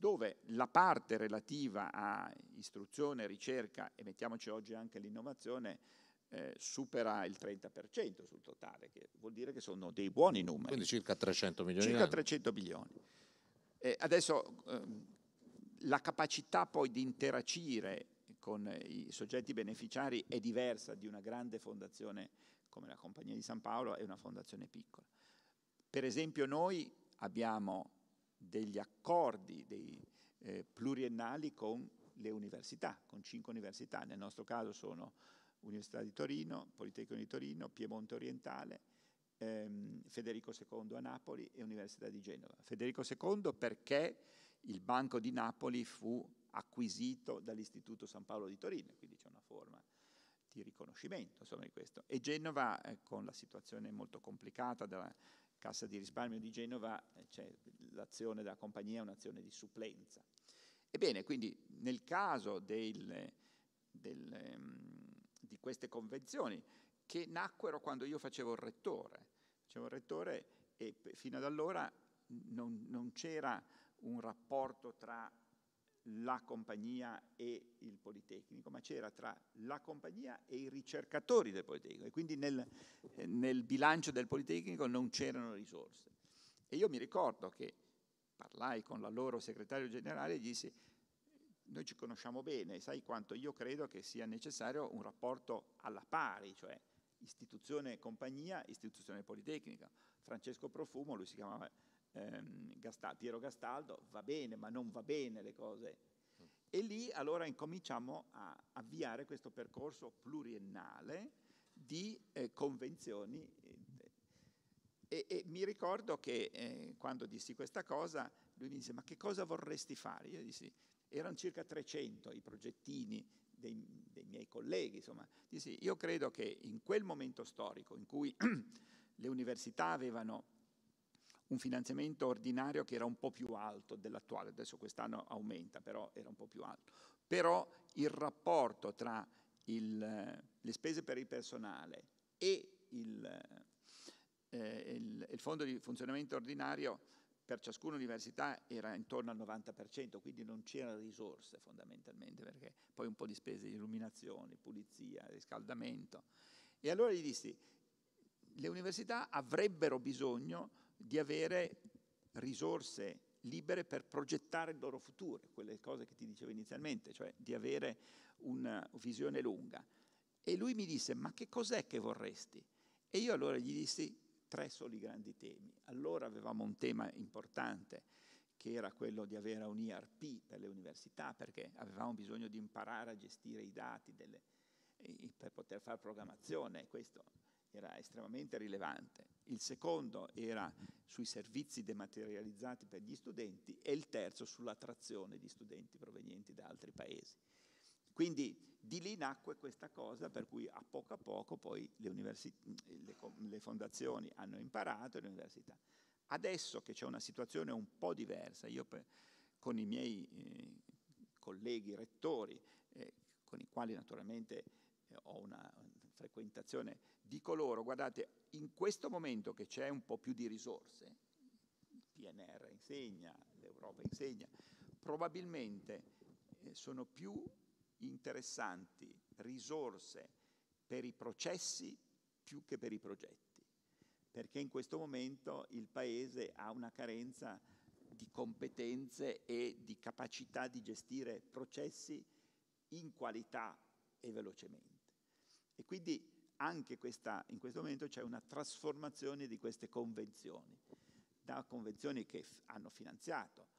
dove la parte relativa a istruzione, ricerca e mettiamoci oggi anche l'innovazione eh, supera il 30% sul totale, che vuol dire che sono dei buoni numeri. Quindi circa 300 milioni. Circa 300 milioni. Eh, adesso ehm, la capacità poi di interagire con i soggetti beneficiari è diversa di una grande fondazione come la Compagnia di San Paolo e una fondazione piccola. Per esempio noi abbiamo degli accordi dei, eh, pluriennali con le università, con cinque università, nel nostro caso sono Università di Torino, Politecnico di Torino, Piemonte Orientale, ehm, Federico II a Napoli e Università di Genova. Federico II perché il Banco di Napoli fu acquisito dall'Istituto San Paolo di Torino, quindi c'è una forma di riconoscimento insomma, di questo. E Genova, eh, con la situazione molto complicata della Cassa di risparmio di Genova, eh, c'è l'azione della compagnia un'azione di supplenza. Ebbene, quindi nel caso del, del ehm, di queste convenzioni che nacquero quando io facevo il rettore. Facevo il rettore e fino ad allora non, non c'era un rapporto tra la compagnia e il Politecnico, ma c'era tra la compagnia e i ricercatori del Politecnico e quindi nel, nel bilancio del Politecnico non c'erano risorse. E io mi ricordo che parlai con la loro segretario generale e dissi noi ci conosciamo bene, sai quanto io credo che sia necessario un rapporto alla pari, cioè istituzione compagnia, istituzione politecnica. Francesco Profumo, lui si chiamava ehm, Gastal, Piero Gastaldo, va bene, ma non va bene le cose. Mm. E lì allora incominciamo a avviare questo percorso pluriennale di eh, convenzioni. Eh, e, e, mi ricordo che eh, quando dissi questa cosa, lui mi disse, ma che cosa vorresti fare? Io dissi, erano circa 300 i progettini dei, dei miei colleghi, insomma. Dissi, io credo che in quel momento storico in cui (clears throat) le università avevano un finanziamento ordinario che era un po' più alto dell'attuale, adesso quest'anno aumenta, però era un po' più alto. Però il rapporto tra il, le spese per il personale e il, eh, il, il fondo di funzionamento ordinario per ciascuna università era intorno al 90%, quindi non c'erano risorse fondamentalmente, perché poi un po' di spese di illuminazione, pulizia, riscaldamento. E allora gli dissi, le università avrebbero bisogno di avere risorse libere per progettare il loro futuro, quelle cose che ti dicevo inizialmente, cioè di avere una visione lunga. E lui mi disse, ma che cos'è che vorresti? E io allora gli dissi, tre soli grandi temi. Allora avevamo un tema importante che era quello di avere un IRP per le università perché avevamo bisogno di imparare a gestire i dati delle, per poter fare programmazione, e questo era estremamente rilevante. Il secondo era sui servizi dematerializzati per gli studenti e il terzo sull'attrazione di studenti provenienti da altri paesi. Quindi di lì nacque questa cosa per cui a poco a poco poi le, le, le fondazioni hanno imparato, le università. Adesso che c'è una situazione un po' diversa, io per, con i miei eh, colleghi rettori, eh, con i quali naturalmente eh, ho una frequentazione, dico loro, guardate, in questo momento che c'è un po' più di risorse, il PNR insegna, l'Europa insegna, probabilmente eh, sono più interessanti, risorse per i processi più che per i progetti, perché in questo momento il Paese ha una carenza di competenze e di capacità di gestire processi in qualità e velocemente. E quindi anche questa, in questo momento c'è una trasformazione di queste convenzioni, da convenzioni che f- hanno finanziato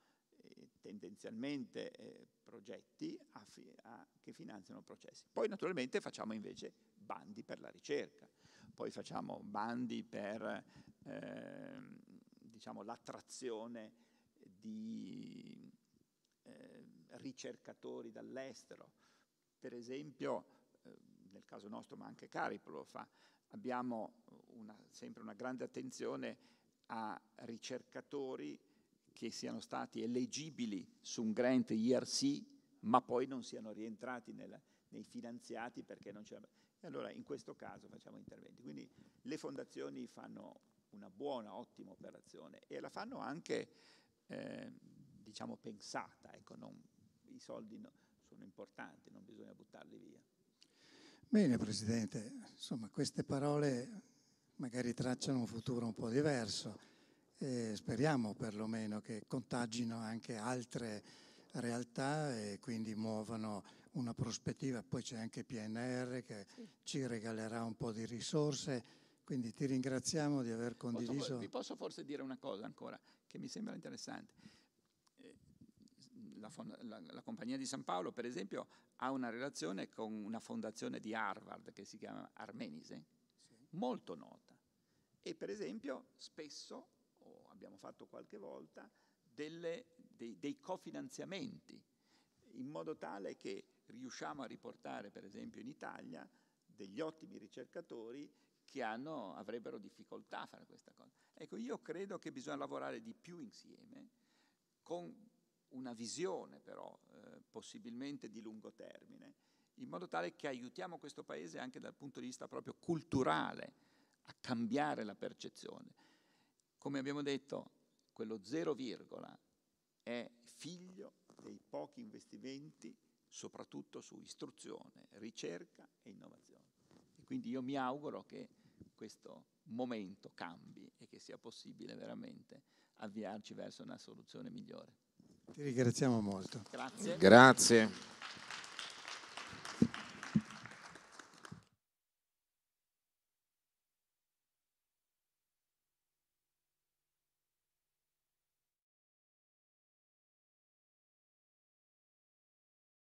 tendenzialmente eh, progetti a fi- a, che finanziano processi. Poi naturalmente facciamo invece bandi per la ricerca, poi facciamo bandi per eh, diciamo, l'attrazione di eh, ricercatori dall'estero. Per esempio, ehm, nel caso nostro, ma anche Cariplo lo fa, abbiamo una, sempre una grande attenzione a ricercatori che siano stati eleggibili su un grant IRC, ma poi non siano rientrati nella, nei finanziati perché non c'era. E allora in questo caso facciamo interventi. Quindi le fondazioni fanno una buona, ottima operazione e la fanno anche, eh, diciamo, pensata. Ecco, non, I soldi no, sono importanti, non bisogna buttarli via. Bene, Presidente. Insomma, queste parole magari tracciano un futuro un po' diverso e speriamo perlomeno che contagino anche altre realtà e quindi muovano una prospettiva. Poi c'è anche PNR che sì. ci regalerà un po' di risorse. Quindi ti ringraziamo di aver condiviso. Posso, vi posso forse dire una cosa ancora che mi sembra interessante. Eh, la, la, la, compagnia di San Paolo, per esempio, ha una relazione con una fondazione di Harvard che si chiama Armenise, sì. molto nota. E per esempio spesso abbiamo fatto qualche volta, delle, dei, dei cofinanziamenti, in modo tale che riusciamo a riportare, per esempio in Italia, degli ottimi ricercatori che hanno, avrebbero difficoltà a fare questa cosa. Ecco, io credo che bisogna lavorare di più insieme, con una visione però eh, possibilmente di lungo termine, in modo tale che aiutiamo questo Paese anche dal punto di vista proprio culturale a cambiare la percezione. Come abbiamo detto, quello zero virgola è figlio dei pochi investimenti soprattutto su istruzione, ricerca e innovazione. E quindi io mi auguro che questo momento cambi e che sia possibile veramente avviarci verso una soluzione migliore. Ti ringraziamo molto. Grazie. Grazie.